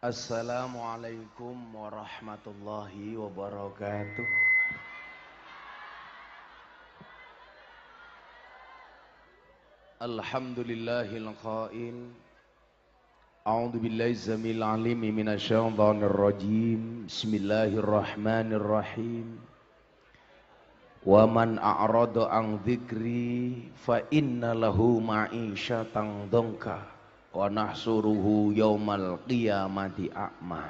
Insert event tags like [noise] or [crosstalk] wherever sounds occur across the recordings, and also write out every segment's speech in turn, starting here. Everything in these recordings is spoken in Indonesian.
Assalamualaikum warahmatullahi wabarakatuh. Alhamdulillahil qail. A'udzu billahi zamil alimi minasyaitonir rajim. Bismillahirrahmanirrahim. Wa man a'rada an dzikri fa inna lahu ma'isyatan dhanka wa nahsuruhu yaumal qiyamati a'ma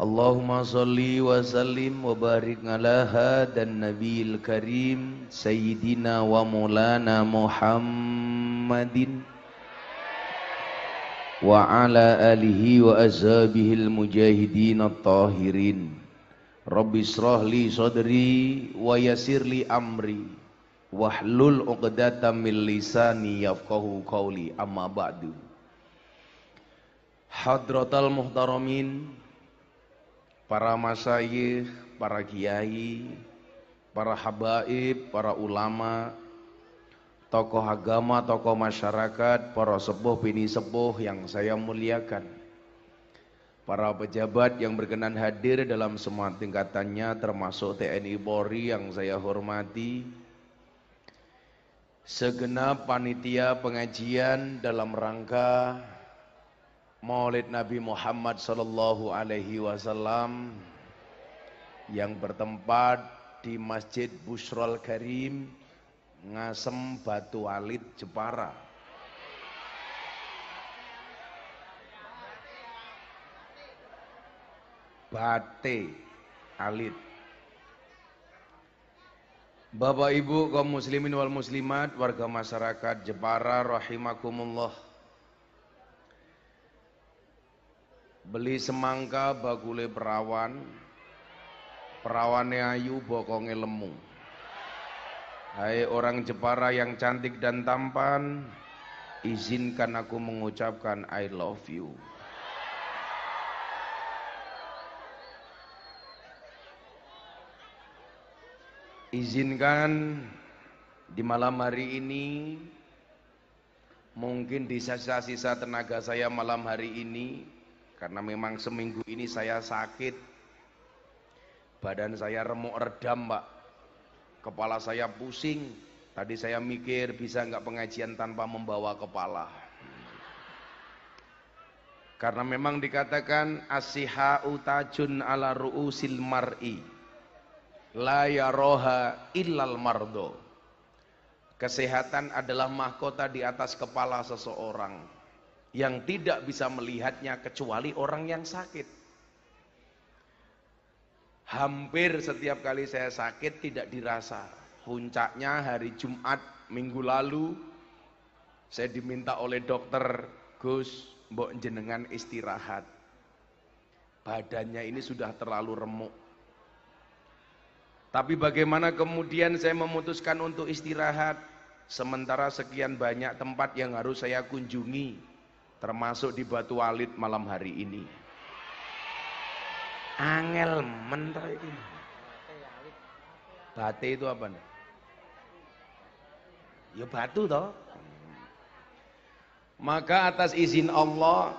Allahumma salli wa sallim wa barik ala hadan nabiyil karim sayyidina wa maulana Muhammadin wa ala alihi wa al mujahidin at-tahirin Rabbi israh li sadri wa yasirli li amri Wahlul uqdata min lisani yafqahu qawli amma ba'du. Hadratal muhtaramin, para masayih para kiai, para habaib, para ulama, tokoh agama, tokoh masyarakat, para sepuh, bini sepuh yang saya muliakan. Para pejabat yang berkenan hadir dalam semua tingkatannya termasuk TNI Polri yang saya hormati, segenap panitia pengajian dalam rangka Maulid Nabi Muhammad sallallahu alaihi wasallam yang bertempat di Masjid Busrol Karim Ngasem Batu Alit Jepara. Bate Alit Bapak Ibu kaum muslimin wal muslimat warga masyarakat Jepara rahimakumullah Beli semangka bakule perawan Perawane ayu bokonge lemu Hai orang Jepara yang cantik dan tampan Izinkan aku mengucapkan I love you Izinkan di malam hari ini mungkin di sisa-sisa tenaga saya malam hari ini karena memang seminggu ini saya sakit badan saya remuk redam pak kepala saya pusing tadi saya mikir bisa nggak pengajian tanpa membawa kepala karena memang dikatakan asihau tajun ala ru'usil mar'i la yaroha illal mardo kesehatan adalah mahkota di atas kepala seseorang yang tidak bisa melihatnya kecuali orang yang sakit hampir setiap kali saya sakit tidak dirasa puncaknya hari Jumat minggu lalu saya diminta oleh dokter Gus Mbok jenengan istirahat badannya ini sudah terlalu remuk tapi bagaimana kemudian saya memutuskan untuk istirahat sementara sekian banyak tempat yang harus saya kunjungi termasuk di Batu Walid malam hari ini. Angel mentor ini. Bate itu apa nih? Ya batu toh. Maka atas izin Allah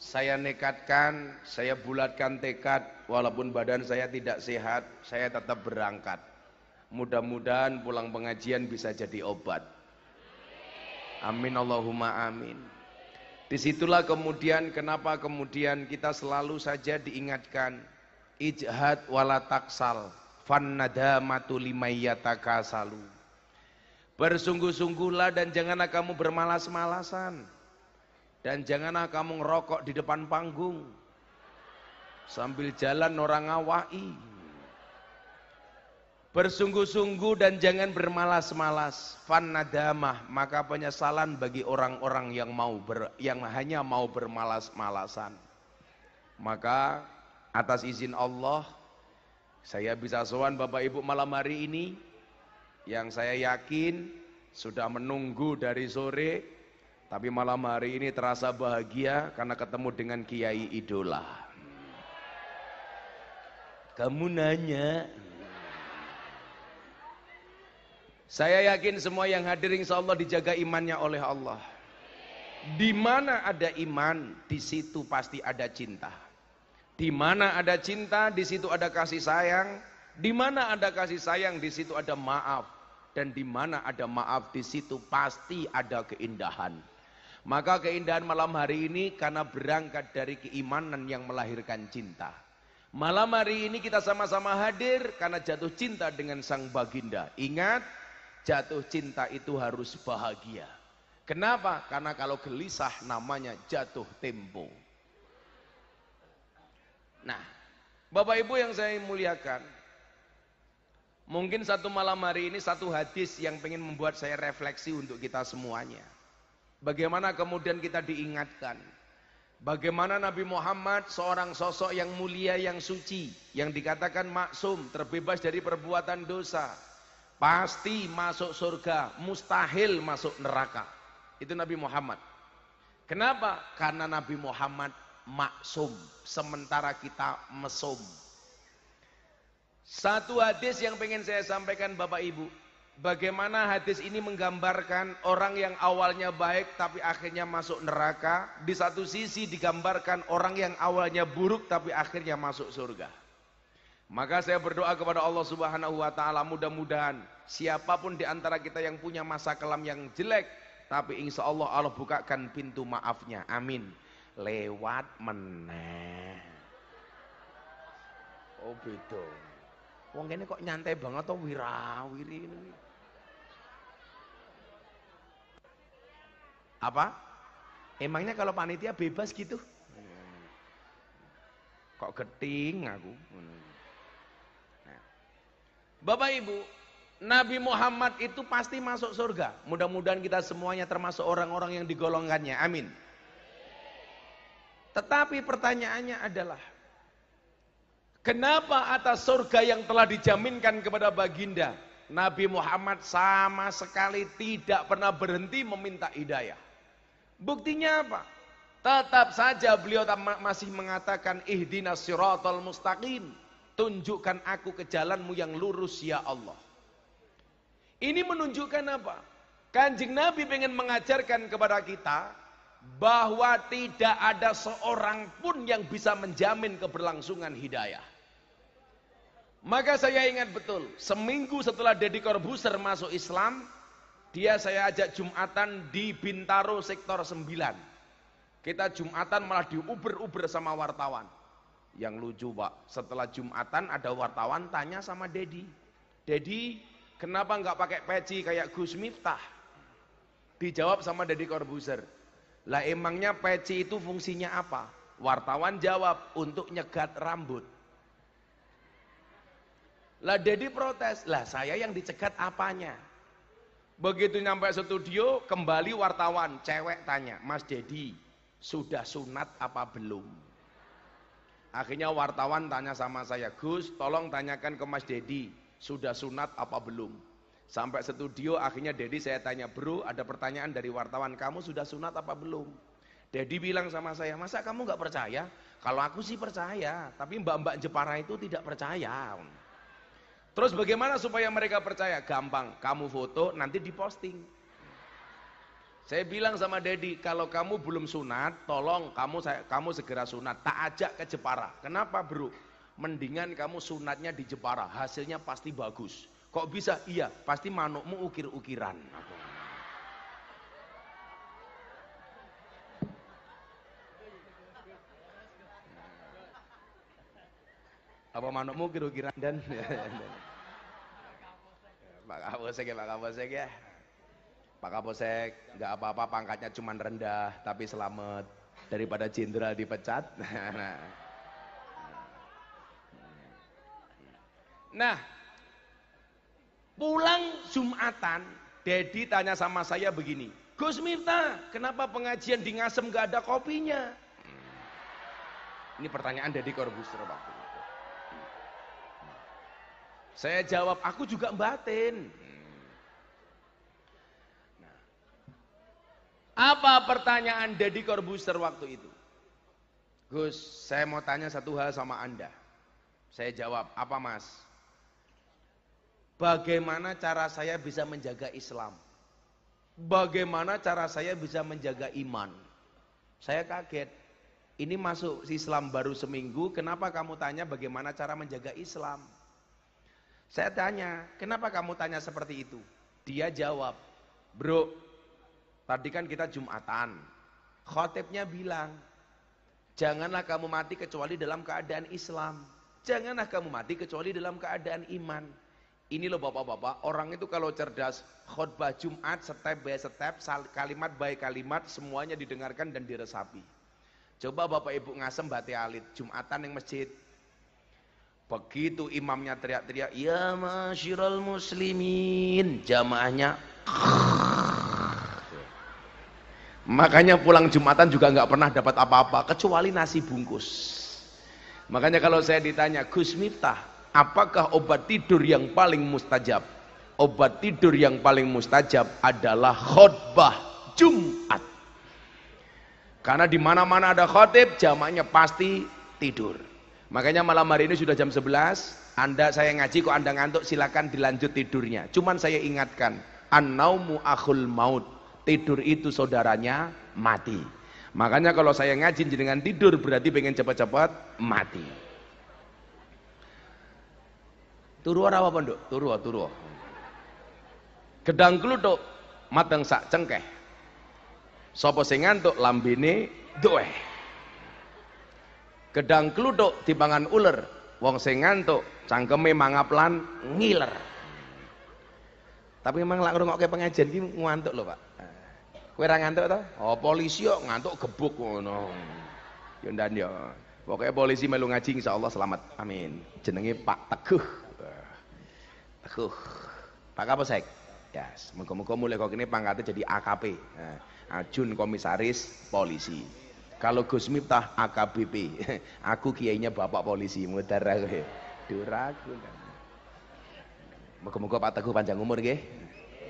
saya nekatkan, saya bulatkan tekad, walaupun badan saya tidak sehat, saya tetap berangkat. Mudah-mudahan pulang pengajian bisa jadi obat. Amin Allahumma amin. Disitulah kemudian kenapa kemudian kita selalu saja diingatkan ijhad wala taksal fan nadamatu kasalu. Bersungguh-sungguhlah dan janganlah kamu bermalas-malasan. Dan janganlah kamu ngerokok di depan panggung. Sambil jalan orang ngawai. Bersungguh-sungguh dan jangan bermalas-malas. Fan nadamah, maka penyesalan bagi orang-orang yang mau ber, yang hanya mau bermalas-malasan. Maka atas izin Allah saya bisa sowan Bapak Ibu malam hari ini yang saya yakin sudah menunggu dari sore tapi malam hari ini terasa bahagia karena ketemu dengan Kiai Idola. Kamu nanya, saya yakin semua yang hadir insya Allah dijaga imannya oleh Allah. Di mana ada iman, di situ pasti ada cinta. Di mana ada cinta, di situ ada kasih sayang. Di mana ada kasih sayang, di situ ada maaf. Dan di mana ada maaf, di situ pasti ada keindahan. Maka keindahan malam hari ini karena berangkat dari keimanan yang melahirkan cinta. Malam hari ini kita sama-sama hadir karena jatuh cinta dengan sang baginda. Ingat, jatuh cinta itu harus bahagia. Kenapa? Karena kalau gelisah namanya jatuh tempo. Nah, Bapak Ibu yang saya muliakan, mungkin satu malam hari ini satu hadis yang ingin membuat saya refleksi untuk kita semuanya. Bagaimana kemudian kita diingatkan? Bagaimana Nabi Muhammad seorang sosok yang mulia, yang suci, yang dikatakan maksum, terbebas dari perbuatan dosa, pasti masuk surga, mustahil masuk neraka. Itu Nabi Muhammad. Kenapa? Karena Nabi Muhammad maksum, sementara kita mesum. Satu hadis yang pengen saya sampaikan Bapak Ibu, bagaimana hadis ini menggambarkan orang yang awalnya baik tapi akhirnya masuk neraka di satu sisi digambarkan orang yang awalnya buruk tapi akhirnya masuk surga maka saya berdoa kepada Allah subhanahu wa ta'ala mudah-mudahan siapapun di antara kita yang punya masa kelam yang jelek tapi insya Allah Allah bukakan pintu maafnya amin lewat meneh oh betul wong ini kok nyantai banget atau wirawiri ini Apa? Emangnya kalau panitia bebas gitu? Kok keting aku? Bapak Ibu, Nabi Muhammad itu pasti masuk surga. Mudah-mudahan kita semuanya termasuk orang-orang yang digolongkannya. Amin. Tetapi pertanyaannya adalah, kenapa atas surga yang telah dijaminkan kepada baginda, Nabi Muhammad sama sekali tidak pernah berhenti meminta hidayah. Buktinya apa? Tetap saja beliau masih mengatakan ihdinas siratal mustaqim. Tunjukkan aku ke jalanmu yang lurus ya Allah. Ini menunjukkan apa? Kanjeng Nabi ingin mengajarkan kepada kita bahwa tidak ada seorang pun yang bisa menjamin keberlangsungan hidayah. Maka saya ingat betul, seminggu setelah Deddy Corbuzier masuk Islam, dia saya ajak Jumatan di Bintaro sektor 9. Kita Jumatan malah diuber-uber sama wartawan. Yang lucu pak, setelah Jumatan ada wartawan tanya sama Dedi. Dedi, kenapa nggak pakai peci kayak Gus Miftah? Dijawab sama Dedi Corbuzier. Lah emangnya peci itu fungsinya apa? Wartawan jawab, untuk nyegat rambut. Lah Dedi protes, lah saya yang dicegat apanya? Begitu nyampe studio, kembali wartawan, cewek tanya, Mas Dedi, sudah sunat apa belum? Akhirnya wartawan tanya sama saya, Gus, tolong tanyakan ke Mas Dedi, sudah sunat apa belum? Sampai studio, akhirnya Dedi saya tanya, bro, ada pertanyaan dari wartawan, kamu sudah sunat apa belum? Dedi bilang sama saya, masa kamu nggak percaya? Kalau aku sih percaya, tapi mbak-mbak Jepara itu tidak percaya. Terus bagaimana supaya mereka percaya? Gampang, kamu foto nanti diposting. Saya bilang sama Dedi, kalau kamu belum sunat, tolong kamu saya, kamu segera sunat, tak ajak ke Jepara. Kenapa, Bro? Mendingan kamu sunatnya di Jepara, hasilnya pasti bagus. Kok bisa? Iya, pasti manukmu ukir-ukiran. Aku. Apa manukmu kira-kira dan [laughs] ya, ya, ya. Pak Kapolsek ya Pak Kapolsek ya. Pak Kapolsek nggak apa-apa pangkatnya cuma rendah tapi selamat daripada jenderal dipecat. [laughs] Nah, nah. nah, pulang Jumatan, Dedi tanya sama saya begini, Gus Miftah, kenapa pengajian di Ngasem gak ada kopinya? Hmm. Ini pertanyaan Dedi Korbuster waktu saya jawab, aku juga batin. Nah. apa pertanyaan Deddy Corbuzier waktu itu? Gus, saya mau tanya satu hal sama Anda. Saya jawab, apa mas? Bagaimana cara saya bisa menjaga Islam? Bagaimana cara saya bisa menjaga iman? Saya kaget. Ini masuk Islam baru seminggu, kenapa kamu tanya bagaimana cara menjaga Islam? Saya tanya, kenapa kamu tanya seperti itu? Dia jawab, bro, tadi kan kita Jumatan. Khotibnya bilang, janganlah kamu mati kecuali dalam keadaan Islam. Janganlah kamu mati kecuali dalam keadaan iman. Ini loh bapak-bapak, orang itu kalau cerdas, khotbah Jumat step by step, kalimat by kalimat, semuanya didengarkan dan diresapi. Coba bapak ibu ngasem batik alit, Jumatan yang masjid, Begitu imamnya teriak-teriak, "Ya masyiral muslimin." Jamaahnya Makanya pulang Jumatan juga nggak pernah dapat apa-apa kecuali nasi bungkus. Makanya kalau saya ditanya, "Gus Miftah, apakah obat tidur yang paling mustajab?" Obat tidur yang paling mustajab adalah khutbah Jumat. Karena di mana-mana ada khotib, jamaahnya pasti tidur. Makanya malam hari ini sudah jam 11, Anda saya ngaji kok Anda ngantuk silakan dilanjut tidurnya. Cuman saya ingatkan, annaumu akhul maut. Tidur itu saudaranya mati. Makanya kalau saya ngaji dengan tidur berarti pengen cepat-cepat mati. Turu apa pondok? Turu, turu. Gedang kluthuk mateng sak cengkeh. Sopo sing ngantuk lambene duweh. Gedang kluthuk dipangan uler, wong sing ngantuk cangkeme mangaplan ngiler. Tapi memang lak ngrungokke pengajian iki ngantuk lho, Pak. Kowe ora ngantuk to? Oh, polisi kok ngantuk gebuk ngono. Yo ndan yo. pokoke polisi melu ngaji insyaallah selamat. Amin. Jenenge Pak Teguh. Teguh. Pak Kapolsek. Ya, yes. muga-muga mulai kok ini pangkatnya jadi AKP. Nah, ajun Komisaris Polisi. Kalau Gus Miftah AKBP, [laughs] aku kiainya bapak polisi mudara gue Duraku. Ya. Kan. Moga-moga Pak Teguh panjang umur gue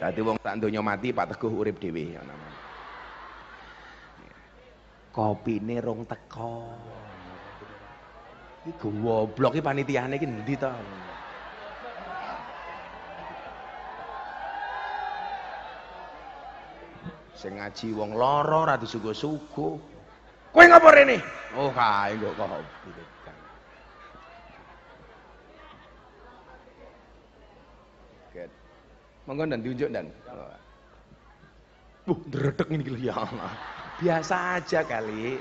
tadi wong tak donya mati Pak Teguh urip dewi kopi ya namanya. Kopine rong teko. ini goblok ini gini iki endi to? Sing sengaji wong loro ratu suku. suku Kowe ngopo rene? Oh, kae kok kok. Ket. Monggo ndan diunjuk ndan. Wuh, ndredeg ngene ya Allah. Biasa aja kali.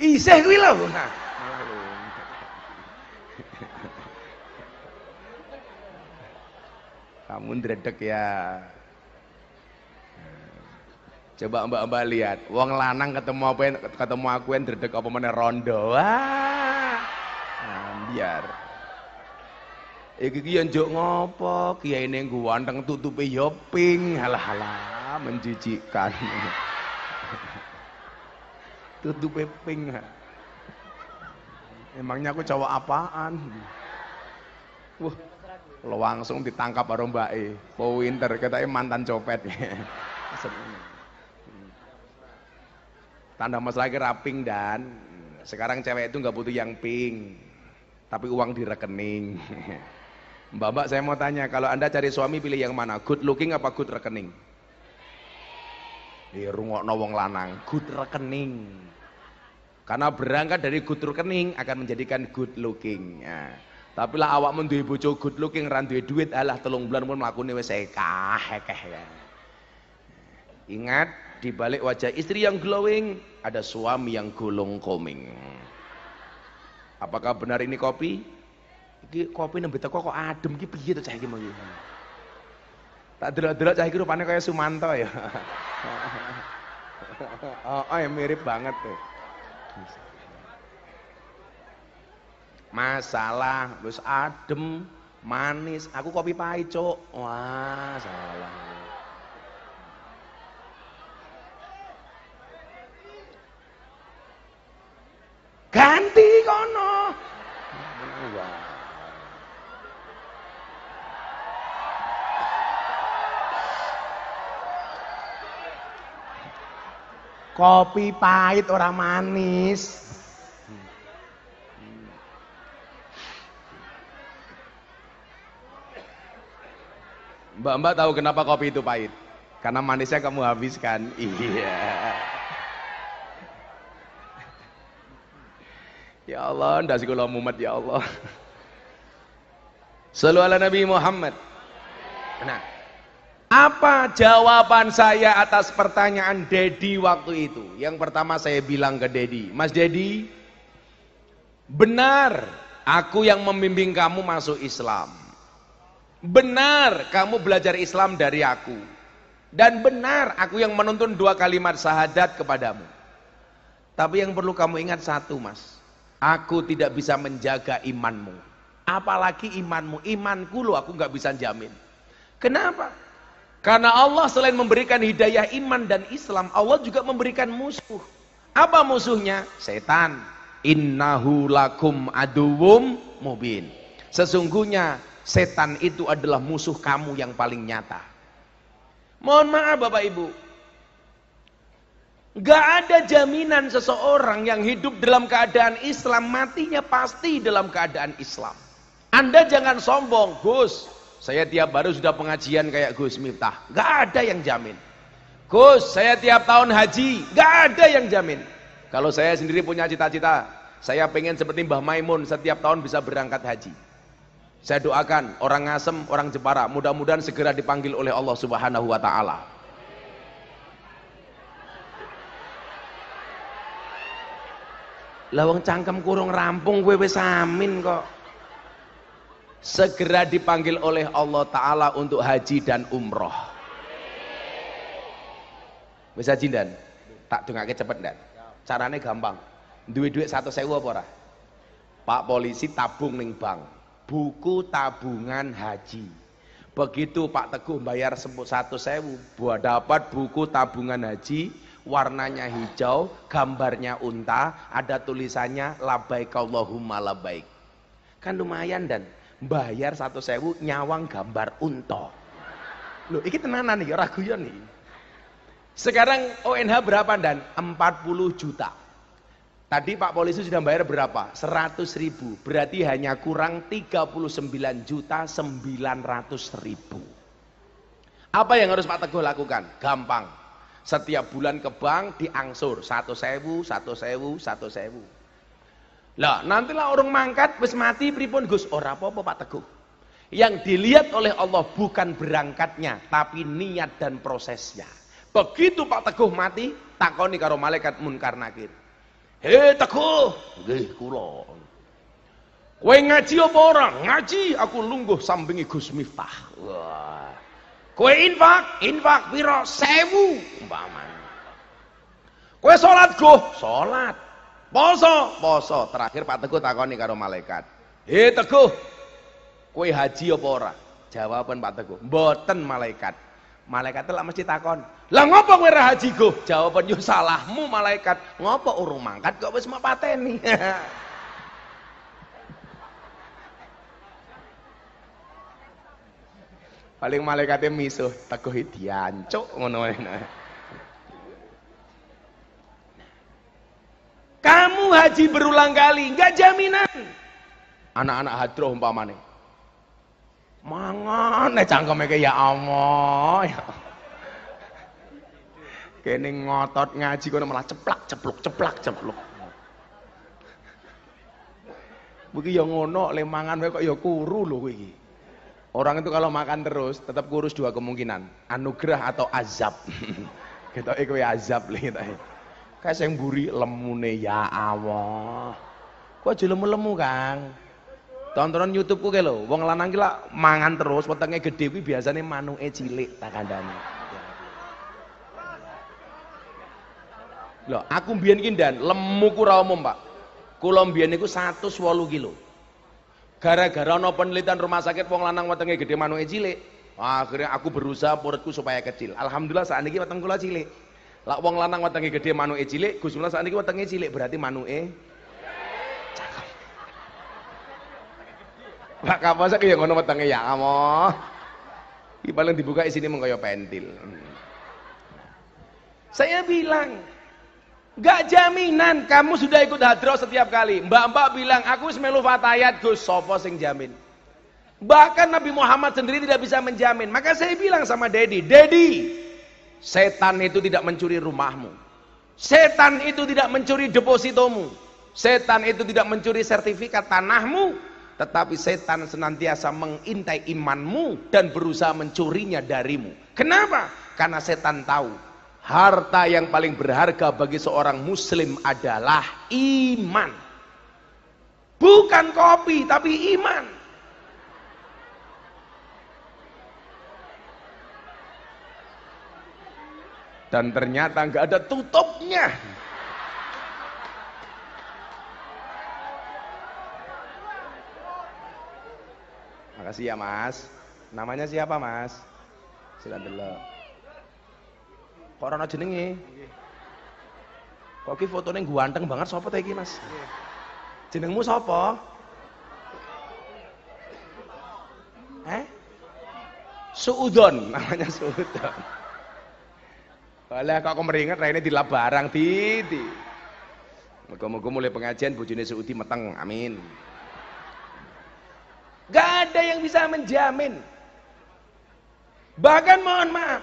Isih kuwi lho. Nah. Kamu ndredeg ya. Coba mbak-mbak lihat, wong lanang ketemu apa yang, ketemu aku yang dredeg apa mana rondo. Wah. biar. Iki yang jok ngopo? ini yang gua anteng tutupi yoping, Halah-halah menjijikan. [laughs] tutupi pink. Emangnya aku cowok apaan? Wah, lo langsung ditangkap karo mbake. winter katanya mantan copet. [laughs] tanda mas lagi raping dan sekarang cewek itu nggak butuh yang pink tapi uang di rekening [laughs] mbak mbak saya mau tanya kalau anda cari suami pilih yang mana good looking apa good rekening di rungok nawong lanang good rekening karena berangkat dari good rekening akan menjadikan good looking ya. tapi lah awak mendui bojo good looking randui duit alah telung bulan pun melakukan wis ekah kah ya. ingat di balik wajah istri yang glowing, ada suami yang gulung koming. Apakah benar ini kopi? ini kopi nembe teko kok adem iki piye to cah iki mau Tak delok-delok cah iki rupane kaya Sumanto ya. [laughs] oh, oh ya mirip banget tuh. Masalah terus adem, manis. Aku kopi pahit, cok Wah, salah. ganti kono kopi pahit orang manis Mbak-mbak tahu kenapa kopi itu pahit? Karena manisnya kamu habiskan. Iya. Yeah. Ya Allah, ndak sih kalau mumet ya Allah. Selalu ala Nabi Muhammad. Nah, apa jawaban saya atas pertanyaan Dedi waktu itu? Yang pertama saya bilang ke Dedi, Mas Dedi, benar aku yang membimbing kamu masuk Islam. Benar kamu belajar Islam dari aku. Dan benar aku yang menuntun dua kalimat syahadat kepadamu. Tapi yang perlu kamu ingat satu mas. Aku tidak bisa menjaga imanmu. Apalagi imanmu, imanku lo aku nggak bisa jamin. Kenapa? Karena Allah selain memberikan hidayah iman dan Islam, Allah juga memberikan musuh. Apa musuhnya? Setan. Innahu lakum aduwum mubin. Sesungguhnya setan itu adalah musuh kamu yang paling nyata. Mohon maaf Bapak Ibu, Gak ada jaminan seseorang yang hidup dalam keadaan Islam matinya pasti dalam keadaan Islam. Anda jangan sombong, Gus. Saya tiap baru sudah pengajian kayak Gus Miftah. Gak ada yang jamin. Gus, saya tiap tahun haji. Gak ada yang jamin. Kalau saya sendiri punya cita-cita, saya pengen seperti Mbah Maimun setiap tahun bisa berangkat haji. Saya doakan orang ngasem, orang Jepara, mudah-mudahan segera dipanggil oleh Allah Subhanahu wa taala. Lah cangkem kurung rampung gue wis amin kok. Segera dipanggil oleh Allah taala untuk haji dan umroh. Bisa haji dan tak dengar cepet dan. caranya gampang. duit duit sewa apa ora? Pak polisi tabung ning bank. Buku tabungan haji. Begitu Pak Teguh bayar satu sewu, buat dapat buku tabungan haji, warnanya hijau, gambarnya unta, ada tulisannya labaik Allahumma labaik. Kan lumayan dan bayar satu sewu nyawang gambar unta. Loh, ini tenanan nih, ragu ya nih. Sekarang ONH berapa dan? 40 juta. Tadi Pak Polisi sudah bayar berapa? 100 ribu. Berarti hanya kurang 39 juta 900 ribu. Apa yang harus Pak Teguh lakukan? Gampang setiap bulan ke bank diangsur satu sewu satu sewu satu sewu lah nantilah orang mangkat wis mati pripun Gus ora apa-apa Pak Teguh yang dilihat oleh Allah bukan berangkatnya tapi niat dan prosesnya begitu Pak Teguh mati takoni karo malaikat munkar nakir hei Teguh gih kula kue ngaji apa orang? ngaji aku lungguh sampingi Gus Miftah wah Kue infak, infak piro sewu umpamanya. Kue sholat goh, sholat. Poso, poso. Terakhir Pak Teguh takoni karo malaikat. Hei Teguh, kue haji apa ora? Jawaban Pak Teguh, mboten malaikat. Malaikat telah mesti takon. Lah ngopo kue ora haji Jawaban yo salahmu malaikat. Ngopo urung mangkat kok wis Pateni. [laughs] Paling malaikatnya misuh, teguh diancuk ngono nah. Kamu haji berulang kali, enggak jaminan. Anak-anak hadroh umpamane. Mangan nek cangkeme ya Allah. Ya. Kene ngotot ngaji kono malah ceplak ceplok, ceplak ceplok. begitu yang ngono, lemangan mereka ya kuru loh kowe Orang itu kalau makan terus tetap kurus dua kemungkinan, anugerah atau azab. [laughs] Kita ikut azab lho kita. Kayak yang buri lemune ya Allah. Kok aja lemu-lemu, Kang. Tontonan ku kayak lho, wong lanang gila mangan terus, wetenge gede kuwi manu e cilik tak kandhani. Loh, aku mbiyen ki lemu ku ra umum, Pak. Kula mbiyen niku 108 kilo gara-gara no penelitian rumah sakit wong lanang wetenge gede manuke cilik akhirnya aku berusaha perutku supaya kecil alhamdulillah saat ini weteng kula cilik lak wong lanang wetenge gede manuke cilik gusulah saat ini wetenge cilik berarti manuke cakep Pak Kapolsek ya ngono wetenge ya kamu paling dibuka di sini mengkoyo pentil hmm. saya bilang Gak jaminan kamu sudah ikut hadroh setiap kali. Mbak-mbak bilang, aku semelu fatayat, Gus, sopo sing jamin. Bahkan Nabi Muhammad sendiri tidak bisa menjamin. Maka saya bilang sama Dedi, Dedi, setan itu tidak mencuri rumahmu. Setan itu tidak mencuri depositomu. Setan itu tidak mencuri sertifikat tanahmu. Tetapi setan senantiasa mengintai imanmu dan berusaha mencurinya darimu. Kenapa? Karena setan tahu Harta yang paling berharga bagi seorang muslim adalah iman. Bukan kopi, tapi iman. Dan ternyata nggak ada tutupnya. Makasih ya mas. Namanya siapa mas? Silakan dulu. Kok ana jenenge? Kok ki fotone ganteng banget sapa ta iki, Mas? Jenengmu sapa? Eh? Suudon [laughs] namanya Suudon. Walah kok aku meringat raine dilap barang titi. Moga-moga mulai pengajian bojone Suudi meteng. Amin. Gak ada yang bisa menjamin. Bahkan mohon maaf,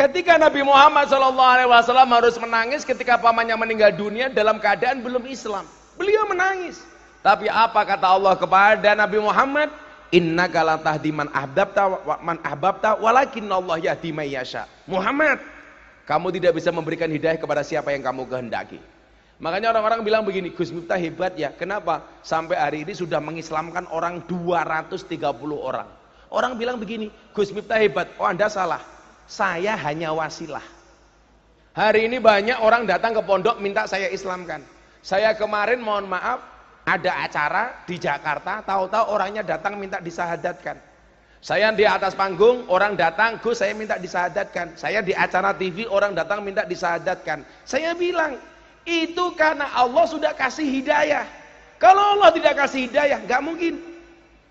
Ketika Nabi Muhammad SAW harus menangis ketika pamannya meninggal dunia dalam keadaan belum Islam. Beliau menangis. Tapi apa kata Allah kepada Nabi Muhammad? Inna galatah diman ahbabta man ahbabta walakin Allah yahdi mayyasha. Muhammad, kamu tidak bisa memberikan hidayah kepada siapa yang kamu kehendaki. Makanya orang-orang bilang begini, Gus Miftah hebat ya. Kenapa? Sampai hari ini sudah mengislamkan orang 230 orang. Orang bilang begini, Gus Miftah hebat. Oh Anda salah. Saya hanya wasilah. Hari ini banyak orang datang ke pondok minta saya Islamkan. Saya kemarin mohon maaf ada acara di Jakarta, tahu-tahu orangnya datang minta disahadatkan. Saya di atas panggung, orang datang, Gus saya minta disahadatkan. Saya di acara TV, orang datang minta disahadatkan. Saya bilang, itu karena Allah sudah kasih hidayah. Kalau Allah tidak kasih hidayah, nggak mungkin.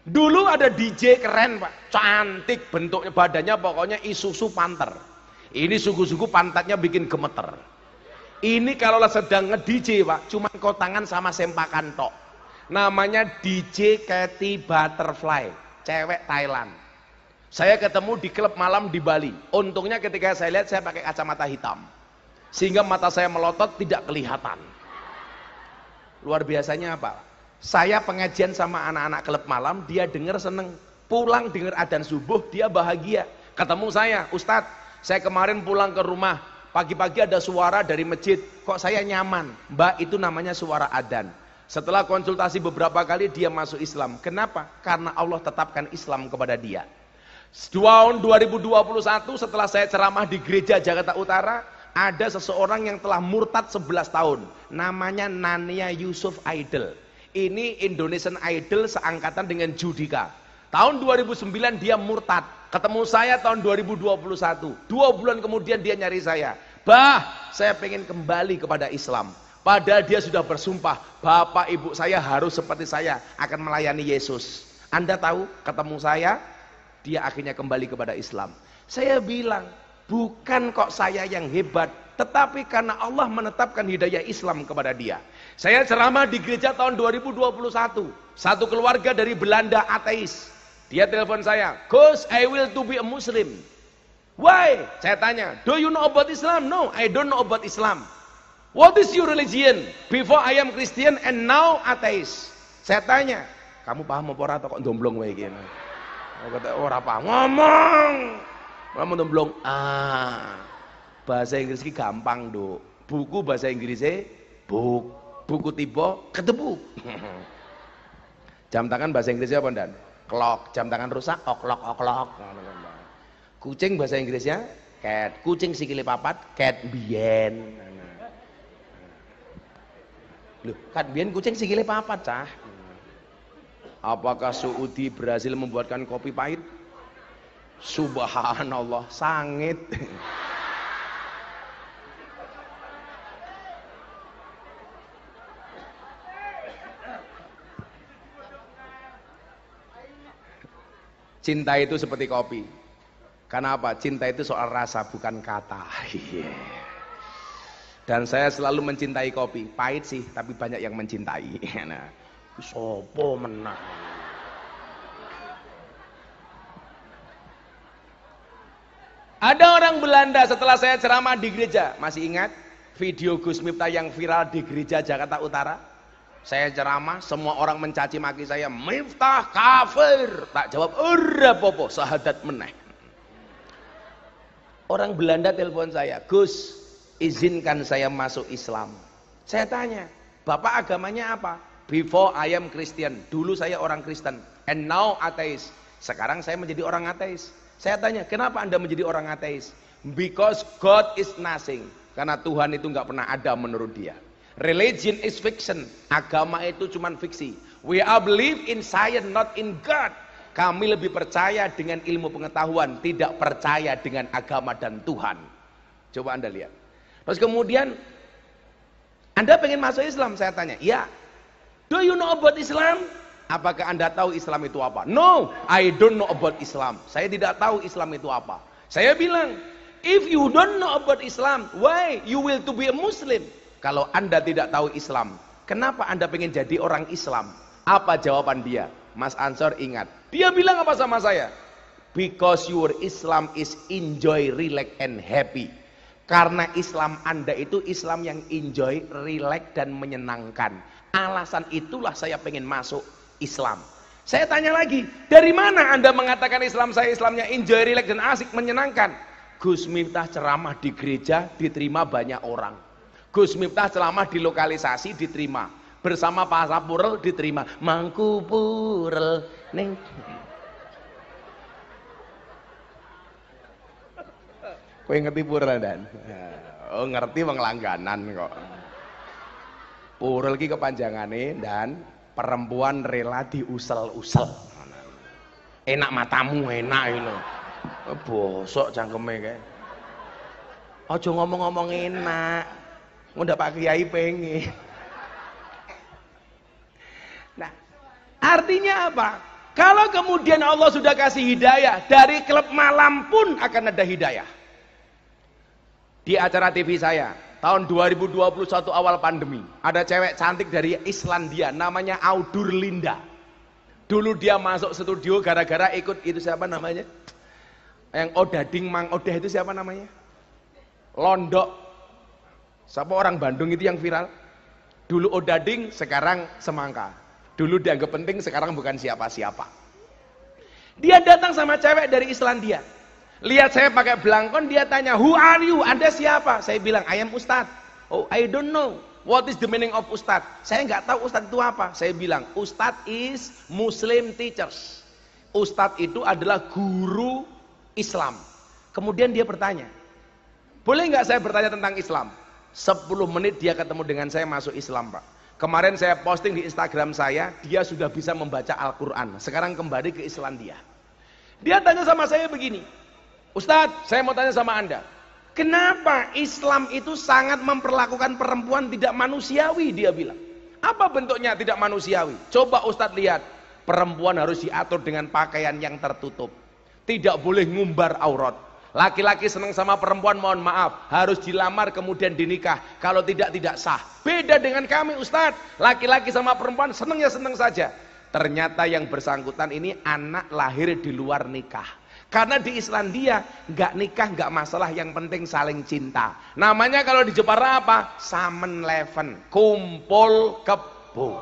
Dulu ada DJ keren pak, cantik bentuknya badannya pokoknya isusu panter. Ini suku-suku pantatnya bikin gemeter. Ini kalau sedang nge-DJ pak, kau tangan sama sempakan tok. Namanya DJ Katy Butterfly, cewek Thailand. Saya ketemu di klub malam di Bali. Untungnya ketika saya lihat saya pakai kacamata hitam. Sehingga mata saya melotot tidak kelihatan. Luar biasanya apa? Saya pengajian sama anak-anak klub malam, dia dengar seneng. Pulang dengar adzan subuh, dia bahagia. Ketemu saya, Ustadz, saya kemarin pulang ke rumah, pagi-pagi ada suara dari masjid, kok saya nyaman. Mbak, itu namanya suara adzan. Setelah konsultasi beberapa kali dia masuk Islam. Kenapa? Karena Allah tetapkan Islam kepada dia. Tahun 2021 setelah saya ceramah di gereja Jakarta Utara, ada seseorang yang telah murtad 11 tahun. Namanya Nania Yusuf Idol. Ini Indonesian Idol seangkatan dengan Judika. Tahun 2009 dia murtad. Ketemu saya tahun 2021. Dua bulan kemudian dia nyari saya. Bah, saya pengen kembali kepada Islam. Padahal dia sudah bersumpah, Bapak Ibu saya harus seperti saya akan melayani Yesus. Anda tahu, ketemu saya, dia akhirnya kembali kepada Islam. Saya bilang, bukan kok saya yang hebat, tetapi karena Allah menetapkan hidayah Islam kepada dia. Saya ceramah di gereja tahun 2021. Satu keluarga dari Belanda ateis. Dia telepon saya, Cause I will to be a Muslim." Why? Saya tanya, "Do you know about Islam?" No, I don't know about Islam. What is your religion? Before I am Christian and now ateis. Saya tanya, "Kamu paham apa ora kok domblong gini? Oh, Kata, oh, paham." Ngomong. Kamu domblong. Ah. Bahasa Inggris ini gampang, Dok. Buku bahasa Inggrisnya book buku tiba ketemu jam tangan bahasa Inggrisnya apa dan clock jam tangan rusak oklok oklok kucing bahasa Inggrisnya cat kucing sikile papat cat bien Loh, cat bien kucing sikile papat cah apakah Saudi berhasil membuatkan kopi pahit subhanallah sangit Cinta itu seperti kopi. Karena apa? Cinta itu soal rasa bukan kata. Iya. Dan saya selalu mencintai kopi. Pahit sih, tapi banyak yang mencintai. [laughs] Nah, sopo menang. Ada orang Belanda setelah saya ceramah di gereja, masih ingat video Gus Miftah yang viral di gereja Jakarta Utara? saya ceramah, semua orang mencaci maki saya, Miftah kafir. Tak jawab, ora popo, sahadat meneh. Orang Belanda telepon saya, Gus, izinkan saya masuk Islam. Saya tanya, Bapak agamanya apa? Before I am Christian, dulu saya orang Kristen, and now ateis. Sekarang saya menjadi orang ateis. Saya tanya, kenapa Anda menjadi orang ateis? Because God is nothing. Karena Tuhan itu nggak pernah ada menurut dia. Religion is fiction. Agama itu cuma fiksi. We are believe in science not in God. Kami lebih percaya dengan ilmu pengetahuan, tidak percaya dengan agama dan Tuhan. Coba Anda lihat. Terus kemudian Anda pengen masuk Islam, saya tanya. Ya. Do you know about Islam? Apakah Anda tahu Islam itu apa? No, I don't know about Islam. Saya tidak tahu Islam itu apa. Saya bilang, if you don't know about Islam, why you will to be a Muslim? Kalau Anda tidak tahu Islam, kenapa Anda ingin jadi orang Islam? Apa jawaban dia? Mas Ansor ingat. Dia bilang apa sama saya? Because your Islam is enjoy, relax, and happy. Karena Islam Anda itu Islam yang enjoy, relax, dan menyenangkan. Alasan itulah saya pengen masuk Islam. Saya tanya lagi, dari mana Anda mengatakan Islam saya Islamnya enjoy, relax, dan asik, menyenangkan? Gus Miftah ceramah di gereja diterima banyak orang. Gus Miftah selama dilokalisasi diterima bersama Pak Sapurel diterima mangku purel neng yang ngerti purel dan oh ngerti penglangganan langganan kok purel ki nih dan perempuan rela diusel-usel enak matamu enak ini, oh, bosok cangkeme kayak Ojo ngomong-ngomong enak Udah Pak Kiai pengen. Nah, artinya apa? Kalau kemudian Allah sudah kasih hidayah, dari klub malam pun akan ada hidayah. Di acara TV saya, tahun 2021 awal pandemi, ada cewek cantik dari Islandia, namanya Audur Linda. Dulu dia masuk studio gara-gara ikut itu siapa namanya? Yang Odading Mang Odah itu siapa namanya? Londok Siapa orang Bandung itu yang viral? Dulu odading, sekarang semangka. Dulu dianggap penting, sekarang bukan siapa-siapa. Dia datang sama cewek dari Islandia. Lihat saya pakai belangkon, dia tanya, who are you? Anda siapa? Saya bilang, I am Ustad. Oh, I don't know. What is the meaning of Ustad? Saya nggak tahu Ustad itu apa. Saya bilang, Ustad is Muslim teachers. Ustad itu adalah guru Islam. Kemudian dia bertanya, boleh nggak saya bertanya tentang Islam? 10 menit dia ketemu dengan saya masuk Islam pak kemarin saya posting di Instagram saya dia sudah bisa membaca Al-Quran sekarang kembali ke Islandia dia tanya sama saya begini Ustadz saya mau tanya sama anda kenapa Islam itu sangat memperlakukan perempuan tidak manusiawi dia bilang apa bentuknya tidak manusiawi coba Ustadz lihat perempuan harus diatur dengan pakaian yang tertutup tidak boleh ngumbar aurat Laki-laki senang sama perempuan mohon maaf harus dilamar kemudian dinikah. Kalau tidak tidak sah. Beda dengan kami Ustadz. Laki-laki sama perempuan senang ya senang saja. Ternyata yang bersangkutan ini anak lahir di luar nikah. Karena di Islandia nggak nikah nggak masalah yang penting saling cinta. Namanya kalau di Jepara apa? Samen leven, kumpul kebo.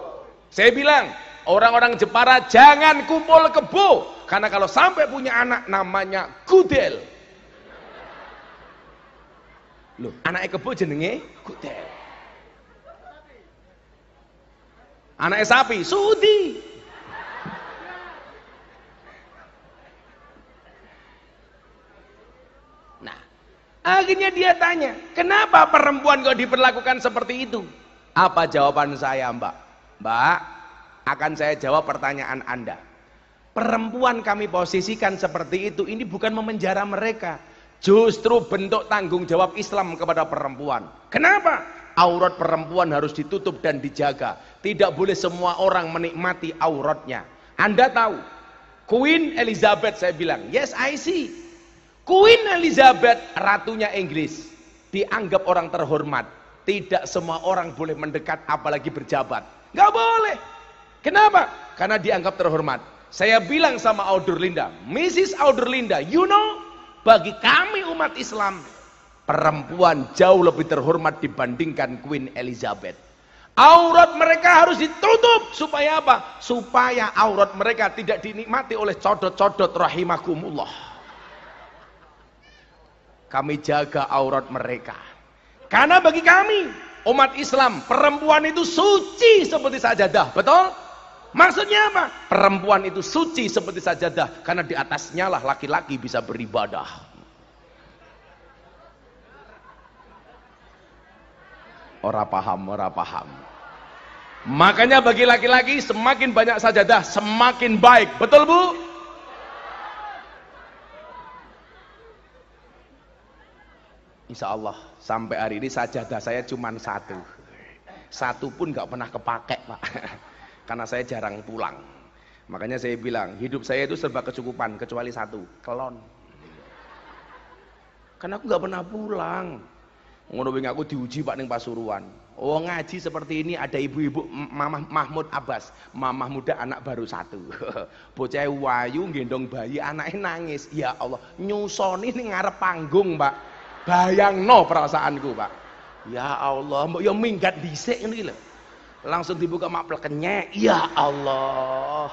Saya bilang orang-orang Jepara jangan kumpul kebo karena kalau sampai punya anak namanya kudel. Loh, anake kebo jenenge Gudel. Anake sapi Sudi. Nah, akhirnya dia tanya, "Kenapa perempuan kok diperlakukan seperti itu?" Apa jawaban saya, Mbak? Mbak, akan saya jawab pertanyaan Anda perempuan kami posisikan seperti itu ini bukan memenjara mereka Justru bentuk tanggung jawab Islam kepada perempuan. Kenapa? Aurat perempuan harus ditutup dan dijaga. Tidak boleh semua orang menikmati auratnya. Anda tahu, Queen Elizabeth saya bilang, yes I see. Queen Elizabeth ratunya Inggris dianggap orang terhormat. Tidak semua orang boleh mendekat apalagi berjabat. Gak boleh. Kenapa? Karena dianggap terhormat. Saya bilang sama Audurlinda, Mrs. Audurlinda, you know bagi kami umat Islam perempuan jauh lebih terhormat dibandingkan Queen Elizabeth aurat mereka harus ditutup supaya apa? supaya aurat mereka tidak dinikmati oleh codot-codot rahimakumullah kami jaga aurat mereka karena bagi kami umat Islam perempuan itu suci seperti sajadah betul? Maksudnya apa? Perempuan itu suci seperti sajadah karena di atasnya lah laki-laki bisa beribadah. Ora paham, ora paham. Makanya bagi laki-laki semakin banyak sajadah semakin baik. Betul Bu? Insya Allah sampai hari ini sajadah saya cuma satu. Satu pun gak pernah kepake Pak karena saya jarang pulang. Makanya saya bilang, hidup saya itu serba kecukupan kecuali satu, kelon. Karena aku nggak pernah pulang. Ngono aku diuji Pak neng Pasuruan. Oh ngaji seperti ini ada ibu-ibu Mamah Mahmud Abbas, mamah muda anak baru satu. [laughs] Bocah wayu gendong bayi anaknya nangis. Ya Allah, nyusoni ini ngarep panggung, Pak. bayang no perasaanku, Pak. Ya Allah, mbok yo ya minggat dhisik ini lho langsung dibuka maplekennya ya Allah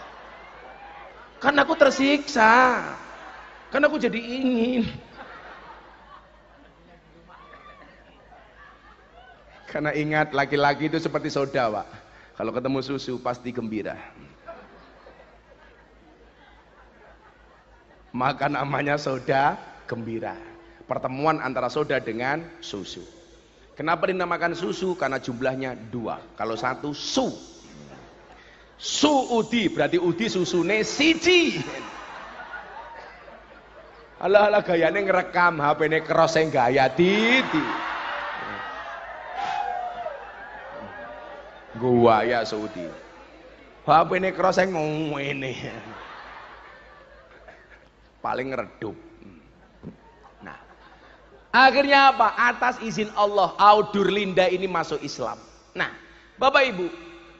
kan aku tersiksa kan aku jadi ingin karena ingat laki-laki itu seperti soda pak kalau ketemu susu pasti gembira maka namanya soda gembira pertemuan antara soda dengan susu Kenapa dinamakan susu? Karena jumlahnya dua. Kalau satu su. Su udi berarti udi susu ne siji. Alah alah neng ngerekam hp neng cross gaya titi. Gua ya Saudi. hp neng cross sing ini. Paling redup. Akhirnya apa? Atas izin Allah, Audur Linda ini masuk Islam. Nah, Bapak Ibu,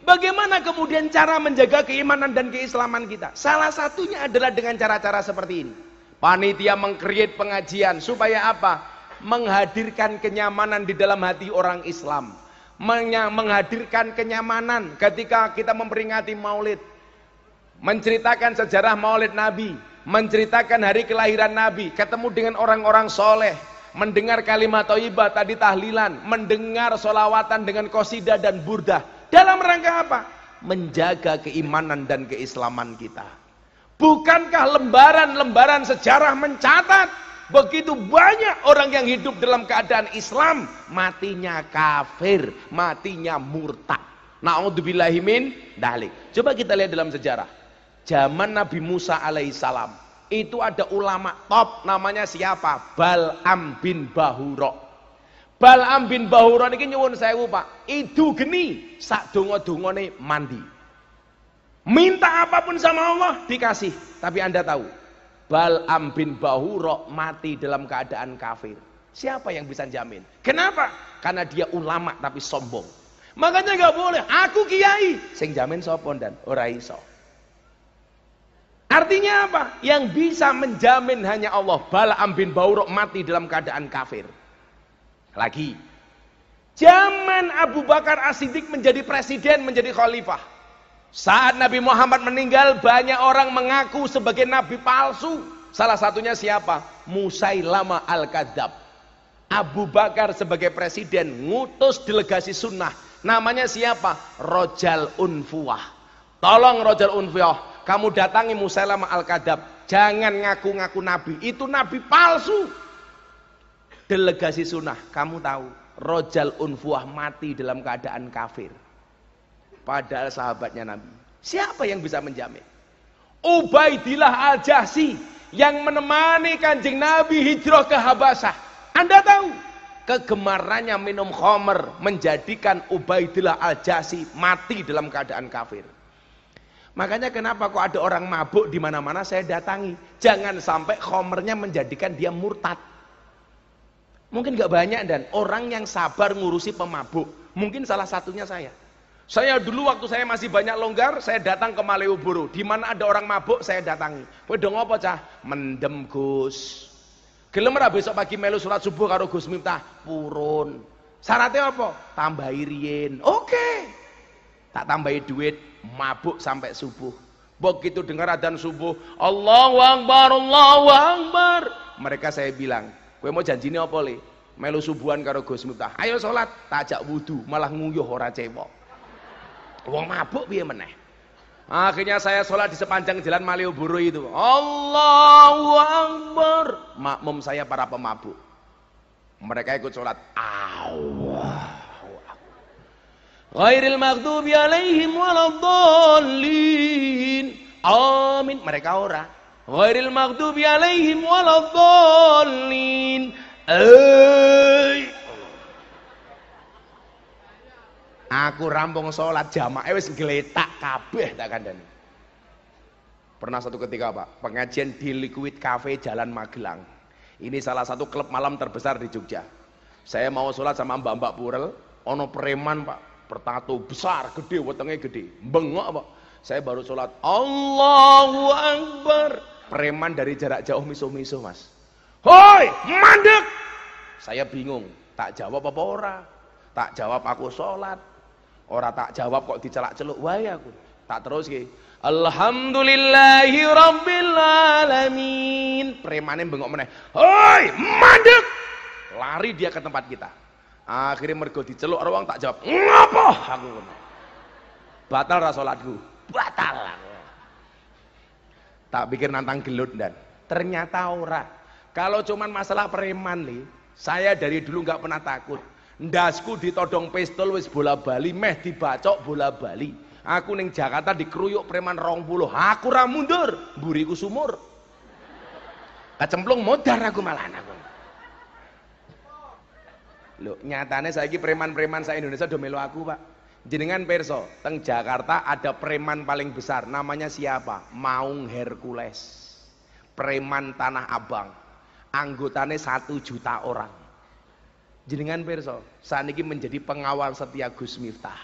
bagaimana kemudian cara menjaga keimanan dan keislaman kita? Salah satunya adalah dengan cara-cara seperti ini. Panitia mengkreat pengajian supaya apa? Menghadirkan kenyamanan di dalam hati orang Islam. Menghadirkan kenyamanan ketika kita memperingati maulid. Menceritakan sejarah maulid Nabi. Menceritakan hari kelahiran Nabi. Ketemu dengan orang-orang soleh mendengar kalimat toibah tadi tahlilan, mendengar solawatan dengan kosida dan burdah. Dalam rangka apa? Menjaga keimanan dan keislaman kita. Bukankah lembaran-lembaran sejarah mencatat begitu banyak orang yang hidup dalam keadaan Islam matinya kafir, matinya murtad. Naudzubillahimin dalik. Coba kita lihat dalam sejarah. Zaman Nabi Musa alaihissalam itu ada ulama top namanya siapa? Bal'am bin Bahuro. Bal'am bin Bahuro niki nyuwun saya Pak. itu geni sak donga-dongane mandi. Minta apapun sama Allah dikasih, tapi Anda tahu, Bal'am bin Bahuro mati dalam keadaan kafir. Siapa yang bisa jamin? Kenapa? Karena dia ulama tapi sombong. Makanya nggak boleh. Aku kiai, sing jamin sopon dan ora iso. Artinya apa? Yang bisa menjamin hanya Allah. Bala'am bin Baurok mati dalam keadaan kafir. Lagi. Zaman Abu Bakar As-Siddiq menjadi presiden, menjadi khalifah. Saat Nabi Muhammad meninggal, banyak orang mengaku sebagai nabi palsu. Salah satunya siapa? Musailama Al-Kadzab. Abu Bakar sebagai presiden ngutus delegasi sunnah. Namanya siapa? Rojal Unfuah. Tolong Rojal Unfuah kamu datangi Musailamah Al-Kadab jangan ngaku-ngaku nabi itu nabi palsu delegasi sunnah kamu tahu Rojal Unfuah mati dalam keadaan kafir padahal sahabatnya nabi siapa yang bisa menjamin Ubaidillah Al-Jahsi yang menemani kanjeng Nabi hijrah ke Habasah, anda tahu kegemarannya minum khomer menjadikan Ubaidillah Al-Jasi mati dalam keadaan kafir. Makanya kenapa kok ada orang mabuk di mana-mana saya datangi. Jangan sampai khomernya menjadikan dia murtad. Mungkin gak banyak dan orang yang sabar ngurusi pemabuk. Mungkin salah satunya saya. Saya dulu waktu saya masih banyak longgar, saya datang ke Maleuburu. Di mana ada orang mabuk, saya datangi. Wedo ngopo cah? Mendem Gus. Gelem besok pagi melu surat subuh karo Gus Miftah, purun. Syaratnya apa? Tambahi riyen. Oke. Okay. Tak tambahi duit, mabuk sampai subuh begitu dengar adzan subuh Allah Akbar Allahu Akbar mereka saya bilang gue mau janji ini apa le melu subuhan karo Gus Miftah ayo sholat tajak wudhu malah nguyuh ora cewek wong mabuk biar meneh Akhirnya saya sholat di sepanjang jalan Malioboro itu. Allah Akbar. Makmum saya para pemabuk. Mereka ikut sholat. Allah. Ghairil maghdubi alaihim waladhalin. Amin. Mereka ora. Ghairil maghdubi alaihim waladhalin. Eh, Aku rampung sholat jamaah wis geletak kabeh tak kandani. Pernah satu ketika Pak, pengajian di Liquid Cafe Jalan Magelang. Ini salah satu klub malam terbesar di Jogja. Saya mau sholat sama mbak-mbak Purel, ono preman Pak, bertato besar gede wetenge gede bengok apa saya baru sholat Allahu Akbar preman dari jarak jauh miso-miso mas hoi mandek saya bingung tak jawab apa ora tak jawab aku sholat ora tak jawab kok dicelak-celuk wae aku tak terus ki Alhamdulillahi Rabbil Alamin premane bengok meneh hoi mandek lari dia ke tempat kita akhirnya mergo diceluk orang tak jawab ngapa aku batal rasa salatku batal tak pikir nantang gelut dan ternyata ora kalau cuman masalah preman nih saya dari dulu nggak pernah takut ndasku ditodong pistol wis bola bali meh dibacok bola bali aku neng Jakarta dikeruyuk preman rong puluh aku ramundur buriku sumur kecemplung modar aku malah aku lho nyatane saiki preman-preman saya Indonesia do melu aku, Pak. Jenengan perso, teng Jakarta ada preman paling besar, namanya siapa? Maung Hercules. Preman Tanah Abang. Anggotane satu juta orang. Jenengan perso, saniki menjadi pengawal setia Gus Miftah.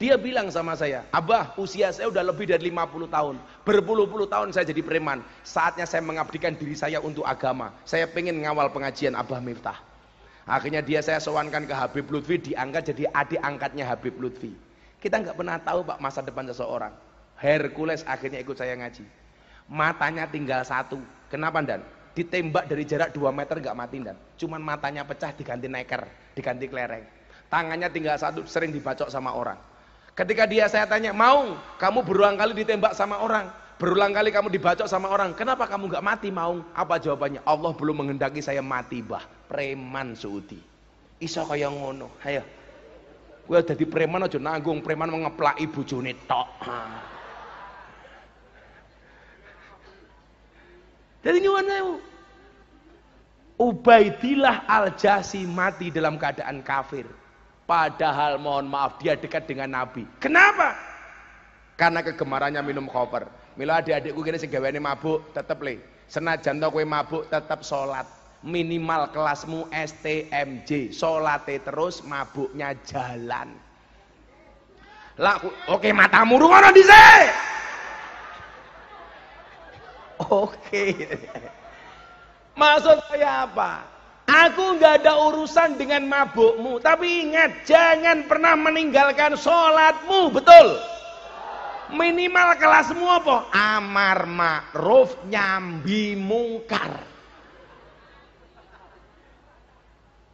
Dia bilang sama saya, Abah usia saya udah lebih dari 50 tahun. Berpuluh-puluh tahun saya jadi preman. Saatnya saya mengabdikan diri saya untuk agama. Saya pengen ngawal pengajian Abah Miftah. Akhirnya dia saya sowankan ke Habib Lutfi, diangkat jadi adik angkatnya Habib Lutfi. Kita nggak pernah tahu pak masa depan seseorang. Hercules akhirnya ikut saya ngaji. Matanya tinggal satu. Kenapa dan? Ditembak dari jarak 2 meter nggak mati dan. Cuman matanya pecah diganti neker, diganti kelereng. Tangannya tinggal satu, sering dibacok sama orang. Ketika dia saya tanya, mau kamu berulang kali ditembak sama orang? berulang kali kamu dibacok sama orang kenapa kamu gak mati maung? apa jawabannya Allah belum menghendaki saya mati bah preman suudi iso kaya ngono ayo gue jadi preman aja nanggung preman mengeplaki ibu tok jadi gimana yuk Ubaidillah Al-Jasi mati dalam keadaan kafir. Padahal mohon maaf dia dekat dengan Nabi. Kenapa? Karena kegemarannya minum koper. Milo, adik-adikku kene sing ini mabuk tetep le. Senajan to kowe mabuk tetep salat. Minimal kelasmu STMJ, salate terus mabuknya jalan. Lah oke matamu rungono dhisik. Oke. Maksud saya apa? Aku nggak ada urusan dengan mabukmu, tapi ingat jangan pernah meninggalkan sholatmu, betul? minimal semua apa? Amar ma'ruf nyambi mungkar.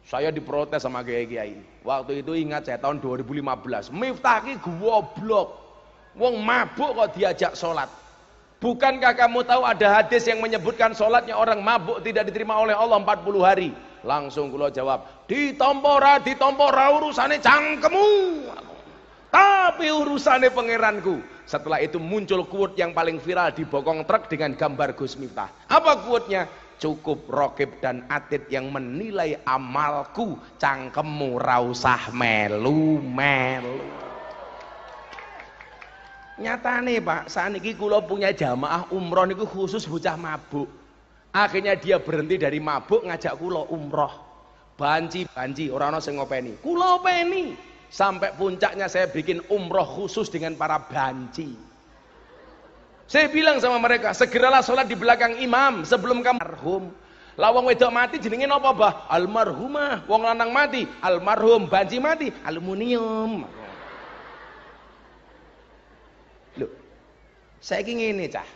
Saya diprotes sama kiai-kiai. Waktu itu ingat saya tahun 2015. Miftah ki goblok. Wong mabuk kok diajak sholat. Bukankah kamu tahu ada hadis yang menyebutkan sholatnya orang mabuk tidak diterima oleh Allah 40 hari? Langsung kula jawab, ditompora, ditompora urusannya cangkemu. Tapi urusannya pangeranku. Setelah itu muncul quote yang paling viral di bokong truk dengan gambar Gus Miftah. Apa quote-nya? Cukup rokib dan atid yang menilai amalku. Cangkemmu rausah melu melu. Nyata nih pak, saat ini kulo punya jamaah umroh niku khusus bocah mabuk. Akhirnya dia berhenti dari mabuk ngajak kulo umroh. Banci-banci, orang-orang sing ngopeni. peni. peni. Sampai puncaknya saya bikin umroh khusus dengan para banci. Saya bilang sama mereka, segeralah sholat di belakang imam sebelum kamu marhum. Lawang wedok mati jenenge apa Bah? Almarhumah. Wong lanang mati, almarhum. Banci mati, aluminium. Loh. Saya ingin ini, Cah.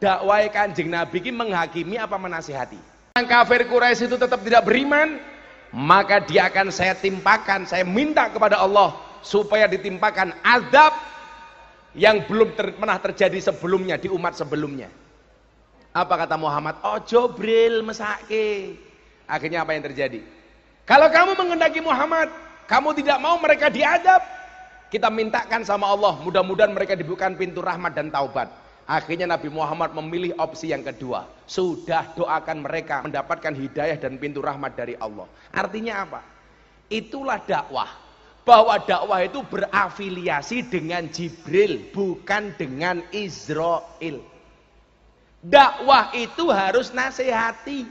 dakwai Kanjeng Nabi ini menghakimi apa menasihati? Orang kafir Quraisy itu tetap tidak beriman, maka dia akan saya timpakan saya minta kepada Allah supaya ditimpakan azab yang belum ter, pernah terjadi sebelumnya di umat sebelumnya apa kata Muhammad ojo bril mesake akhirnya apa yang terjadi kalau kamu mengendaki Muhammad kamu tidak mau mereka diadab kita mintakan sama Allah mudah-mudahan mereka dibuka pintu rahmat dan taubat Akhirnya Nabi Muhammad memilih opsi yang kedua. Sudah doakan mereka mendapatkan hidayah dan pintu rahmat dari Allah. Artinya apa? Itulah dakwah. Bahwa dakwah itu berafiliasi dengan Jibril, bukan dengan Israel. Dakwah itu harus nasihati,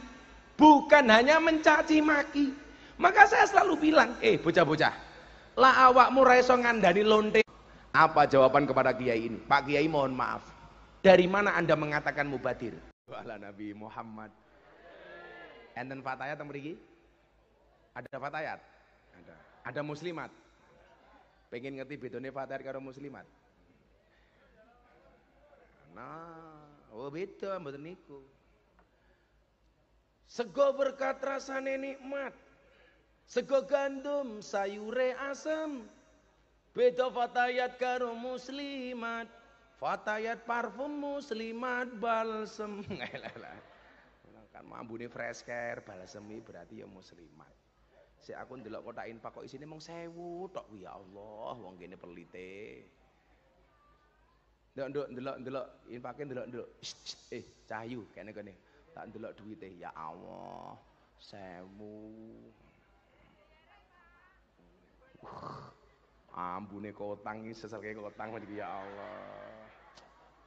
bukan hanya mencaci maki. Maka saya selalu bilang, eh bocah-bocah, lah awakmu raiso dari lonte. Apa jawaban kepada kiai ini? Pak kiai mohon maaf, dari mana Anda mengatakan mubadir? Wala Nabi Muhammad. Enten fatayat yang beri? Ada fatayat? Ada. Ada muslimat? Pengen ngerti bedone fatayat karo muslimat? Nah, oh beda betul niku. Sego berkat rasane nikmat. Sego gandum sayure asem. Beda fatayat karo muslimat. Fatayat parfum muslimat balsem. [laughs] kan ambune fresh care balsemi berarti ya muslimat. Si aku ndelok kotak infak kok isine mung sewu tok ya Allah, wong gini pelite. dulu dulu ndelok ndelok pakai ndelok ndelok. Eh, Cahyu kene kene. Tak ndelok duwite ya Allah. Sewu. Uh, ambune kotang iki seselke kotang ya Allah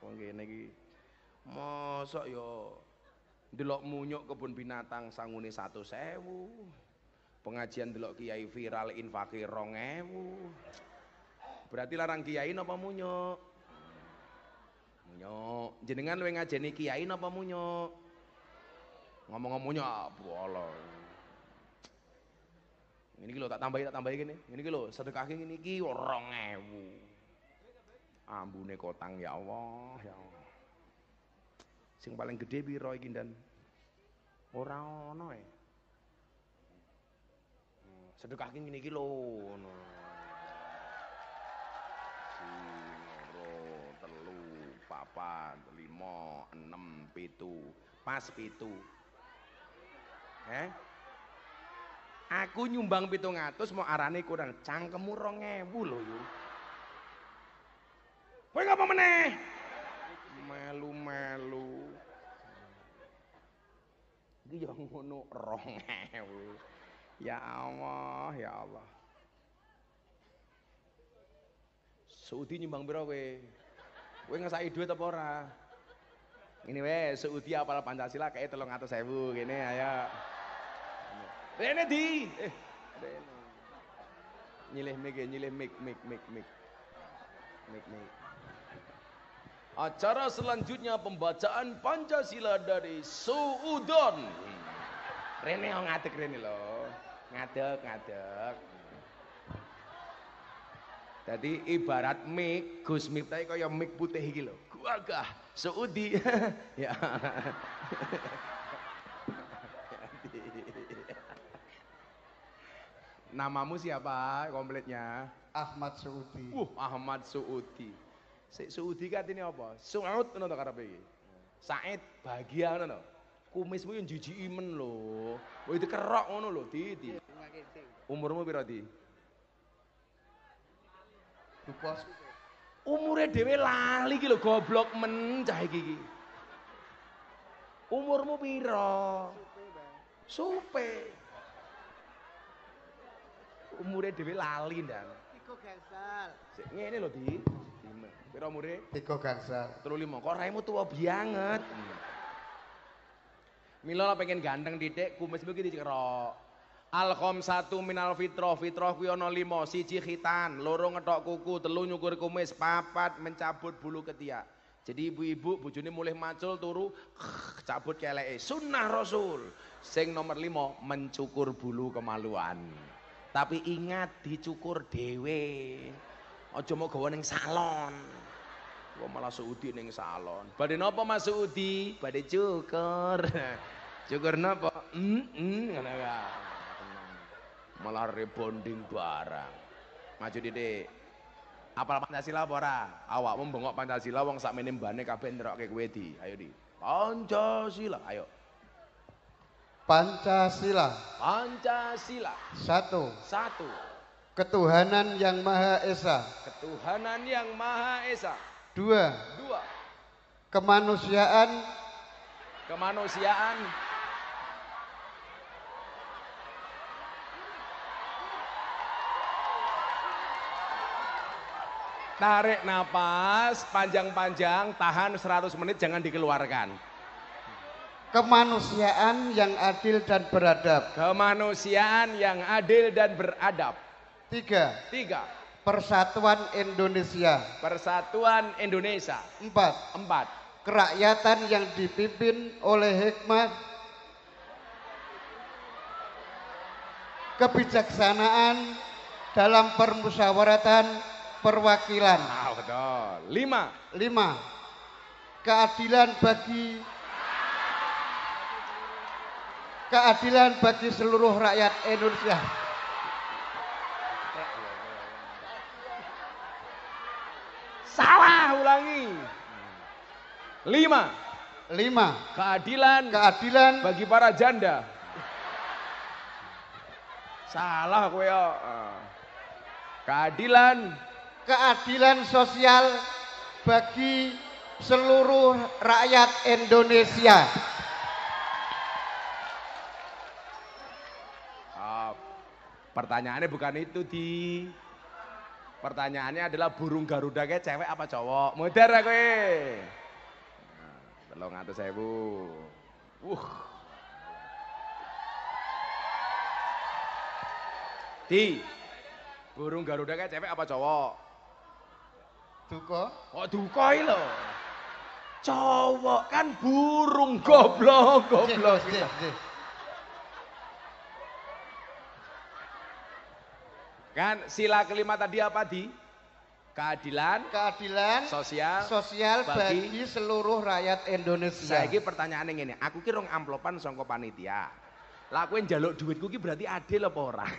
wong kene iki mosok yo ya delok munyuk kebun binatang sangune sewu, pengajian delok kiai viral infake 2000 berarti larang kiai napa munyuk munyuk jenengan luwih ngajeni kiai napa munyuk ngomong-ngomong munyuk Allah ini kilo tak tambahi tak tambahi gini ini satu kaki ini iki 2000 ambune kotang ya Allah ya Allah sing paling gede piro iki ndan ora ono e eh. hmm, sedekah ngene iki lho ngono telu papat lima enam pitu pas pitu eh aku nyumbang pitung atus mau arane kurang cang rong ewu lho yuk Kowe ngapa meneh? Melu-melu. Iki ya ngono 2000. Ya Allah, ya Allah. Saudi nyumbang piro kowe? Kowe ngesaki dhuwit apa ora? Ini we, Saudi apal Pancasila kayak telung atas sewu gini ayo. Rene di. Eh, Nyilih mik, nyilih mik, mik, mik, mik. Mik, mik. Acara selanjutnya pembacaan Pancasila dari Suudon. Rene yang ngadek Rene lo, ngadek ngadek. Jadi ibarat mik Gus kau yang mik putih iki lho. Gagah Saudi. [laughs] ya. Namamu siapa kompletnya? Ahmad Saudi. Uh, Ahmad Saudi. Sik Suudi ku kan apa? Suud ngono to karepe iki. Said bahagia ngono to. Kumismu yang jiji imen lho. Wah itu kerok ngono lho, Di. di. Umurmu piro, Di? Dupas. Umure dhewe lali iki lho goblok men cah iki Umurmu piro? Supe. Umure dhewe lali ndan. Iku gasal. Ngene lho, Di. Pira Tiga 3 Terus lima. Kok raimu tuwa banget. Hmm. Milo lah pengen ganteng didek, kumis begitu dicerok. Alkom satu minal fitro, fitro kuyono limo, siji khitan, lorong ngedok kuku, telu nyukur kumis, papat mencabut bulu ketiak. Jadi ibu-ibu bujuni mulai macul turu cabut kele, Sunnah Rasul. Sing nomor limo mencukur bulu kemaluan. Tapi ingat dicukur dewe. Ojo mau gawa salon kok malah Saudi ning salon. Badhe napa Mas Saudi? Badhe cukur. [laughs] cukur napa? Hmm, hmm, ngono ya. Malah rebonding barang. Maju dek. Apal Pancasila apa ora? Awakmu bengok Pancasila wong sakmene mbane kabeh nerokke kowe di. Ayo di. Pancasila, ayo. Pancasila. Pancasila. Satu. Satu. Ketuhanan yang Maha Esa. Ketuhanan yang Maha Esa. Dua. Dua. Kemanusiaan. Kemanusiaan. Tarik nafas panjang-panjang, tahan 100 menit, jangan dikeluarkan. Kemanusiaan yang adil dan beradab. Kemanusiaan yang adil dan beradab. Tiga. Tiga. Persatuan Indonesia. Persatuan Indonesia. Empat. Empat. Kerakyatan yang dipimpin oleh hikmah, kebijaksanaan dalam permusyawaratan perwakilan. Nah, Lima. Lima. Keadilan bagi keadilan bagi seluruh rakyat Indonesia. Salah ulangi. Lima. Lima. Keadilan. Keadilan. Bagi para janda. Salah kowe Keadilan. Keadilan sosial bagi seluruh rakyat Indonesia. pertanyaannya bukan itu di Pertanyaannya adalah burung Garuda kayak cewek apa cowok? Modar aku. Eh. Nah, telung saya sewu. Uh. Di. Burung Garuda kayak cewek apa cowok? Duko. Oh, duko lo, Cowok kan burung goblok goblok. Sih, sih, sih. Kan sila kelima tadi apa di? Keadilan, keadilan sosial, sosial bagi, bagi seluruh rakyat Indonesia. saya ini pertanyaan yang ini, aku ki amplopan songko panitia. lakuin jaluk duitku ini berarti adil apa orang.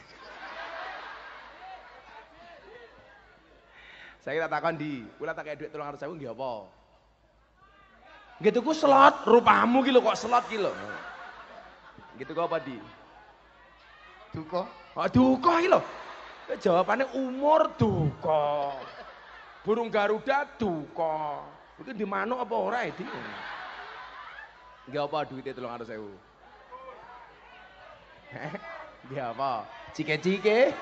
Saya katakan takkan di, kula tak kayak duit saya nggak apa? Gitu ku slot, rupamu gitu kok slot gitu. Gitu kok apa di? Duko. Oh, duko iki Eh, jawabannya umur duka. Burung Garuda duka. Itu di mana apa ora eh, itu? Nggih apa duitnya tolong harus saya Nggih apa? Cike-cike.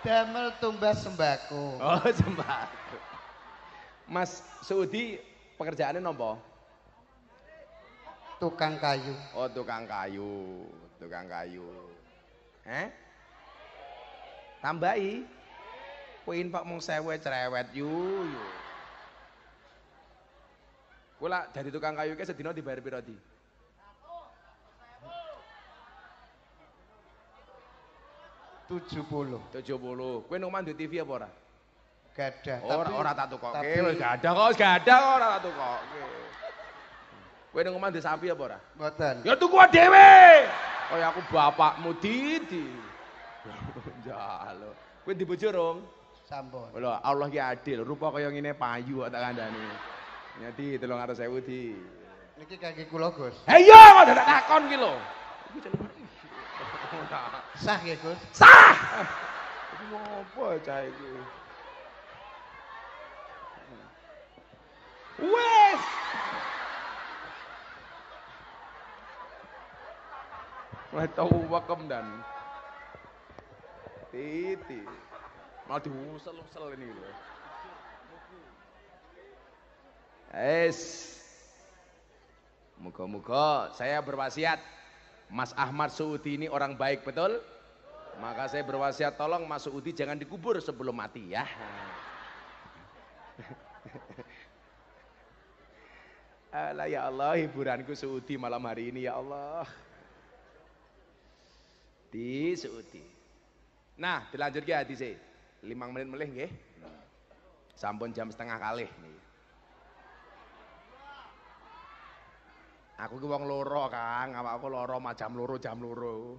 Damel tumbas sembako. Oh sembako. Mas Suudi pekerjaannya nopo? Tukang kayu. Oh tukang kayu, tukang kayu. Eh? tambahi kuin pak mung sewe cerewet yu yu kula dari tukang kayu ke sedino dibayar piro di tujuh puluh tujuh puluh kue nomor di TV apa ora gada ora ora tak tukok tapi... gada kok gada kok ora tak tukok kue ning di sapi apa ora buatan, ya dewe oh ya aku bapakmu didi Jalo. Kowe bojo rong? Sampun. Lho, Allah ki adil, rupa kaya ngene payu tak kandhani. Nyadi 300.000 di. Niki kaki kula, Gus. Ha iya, kok dadak takon ki lho. Iku jeneng. Sah ya, Gus? Sah. Iku ngopo cah iki? Wes. Mulai tahu wakem dan Titi. Malah diusel-usel ini gitu. Es. Muka-muka saya berwasiat. Mas Ahmad Suudi ini orang baik betul? Maka saya berwasiat tolong Mas Suudi jangan dikubur sebelum mati ya. [laughs] Alah ya Allah hiburanku Suudi malam hari ini ya Allah. Di Suudi. Nah, dilanjut ke sih. Limang menit melih nggih. Sampun jam setengah kali. nih. Aku ki wong loro, Kang. aku loro mah jam loro, jam loro.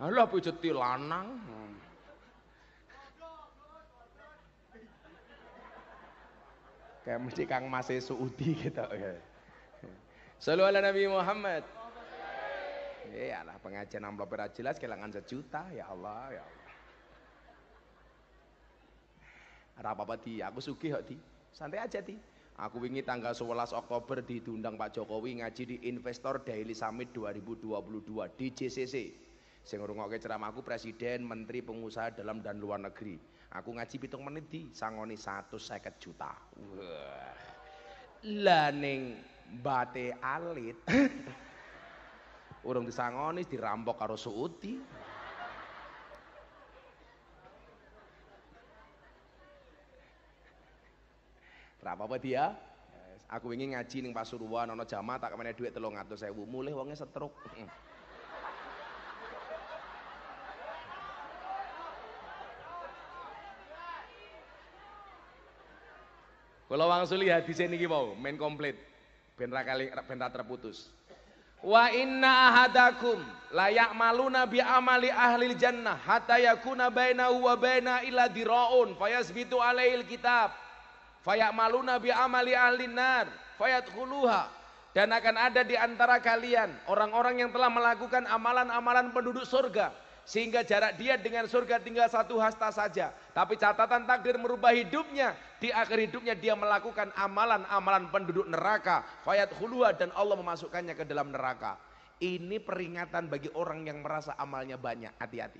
Alah pijeti lanang. Hmm. Kayak mesti Kang masih Suudi gitu. Ya. Sallu ala Nabi Muhammad. Iya lah pengajian amplop era jelas kehilangan sejuta ya Allah ya Allah. Ora apa di, aku sugih kok di. Santai aja di. Aku wingi tanggal 11 Oktober diundang Pak Jokowi ngaji di Investor Daily Summit 2022 di JCC. Sing ngrungokke ceramahku presiden, menteri, pengusaha dalam dan luar negeri. Aku ngaji pitung menit di sangoni satu juta. Wah. Lah ning bate alit [laughs] urung disangoni dirampok karo suuti Berapa apa dia? Aku ingin ngaji ning Pasuruan nono jamaah tak duit kemene saya bu mulih uangnya setruk. Mm. Kalau wangsuli hadise niki mau main komplit. Ben kali ben terputus. Wa inna ahadakum layak malu nabi amali ahli jannah hatta yakuna baina huwa baina illa diraun fayasbitu alaihil kitab malu nabi amali ahli nar fayadkhuluha dan akan ada di antara kalian orang-orang yang telah melakukan amalan-amalan penduduk surga sehingga jarak dia dengan surga tinggal satu hasta saja. Tapi catatan takdir merubah hidupnya. Di akhir hidupnya dia melakukan amalan-amalan penduduk neraka. Fayat hulua dan Allah memasukkannya ke dalam neraka. Ini peringatan bagi orang yang merasa amalnya banyak. Hati-hati.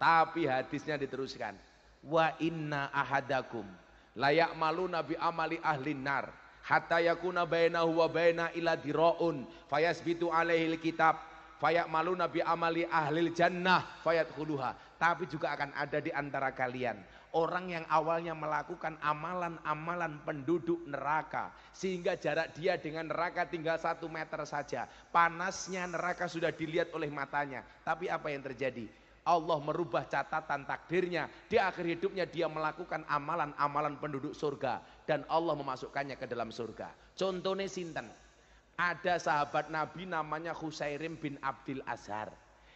Tapi hadisnya diteruskan. Wa inna ahadakum layak malu nabi amali ahli nar hatta yakuna bayna huwa baina ila diraun fayasbitu alaihil kitab Fayak malu nabi amali ahlil jannah fayat huluha. Tapi juga akan ada di antara kalian. Orang yang awalnya melakukan amalan-amalan penduduk neraka. Sehingga jarak dia dengan neraka tinggal satu meter saja. Panasnya neraka sudah dilihat oleh matanya. Tapi apa yang terjadi? Allah merubah catatan takdirnya. Di akhir hidupnya dia melakukan amalan-amalan penduduk surga. Dan Allah memasukkannya ke dalam surga. Contohnya Sinten. Ada sahabat Nabi namanya Khusairim bin Abdul Azhar.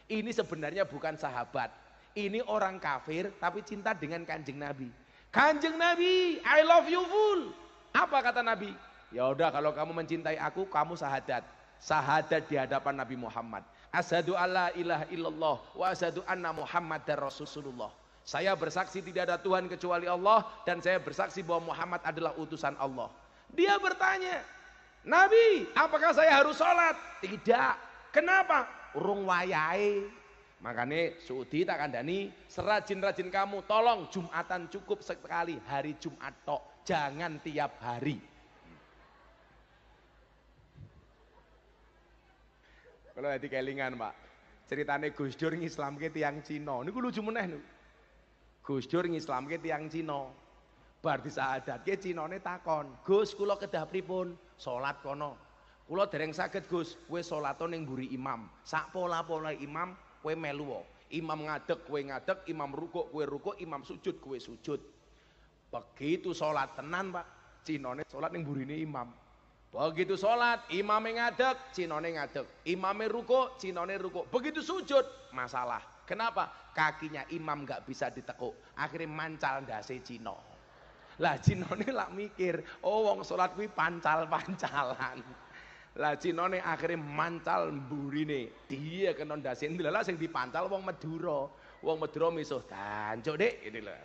Ini sebenarnya bukan sahabat. Ini orang kafir tapi cinta dengan kanjeng Nabi. Kanjeng Nabi, I love you full. Apa kata Nabi? Ya udah kalau kamu mencintai aku, kamu sahadat. Sahadat di hadapan Nabi Muhammad. Asyhadu Allah ilaha illallah wa asyhadu anna Muhammadar Rasulullah. Saya bersaksi tidak ada Tuhan kecuali Allah dan saya bersaksi bahwa Muhammad adalah utusan Allah. Dia bertanya, Nabi, apakah saya harus sholat? Tidak. Kenapa? Urung wayai. Makanya Saudi tak kandani, serajin-rajin kamu, tolong Jumatan cukup sekali, hari Jumat tok, jangan tiap hari. Kalau nanti kelingan pak, ceritanya Gus Dur ngislam ke tiang Cino, ini gue lucu meneh nih. Gus Dur ngislam ke tiang Cino, Bar Cino cinone takon, "Gus, kulo kedah pripun?" solat kono. kulo dereng sakit Gus. kue solat neng buri imam. Sak pola-pola imam kue meluwo Imam ngadek kue ngadek imam ruko kue ruko imam sujud kue sujud. Begitu solat tenan, Pak. solat neng buri ini imam. Begitu sholat, imam ngadek cinone ngadeg. imam ruko, cinone ruko. Begitu sujud, masalah. Kenapa? Kakinya imam gak bisa ditekuk. Akhirnya mancal dasi cino. Lah jinone lak mikir, oh wong salat kuwi pancal-pancalan. Lah jinone akhirnya mancal burine Dia kena lah lah sing dipancal wong meduro Wong meduro misuh tanjo dek ini lah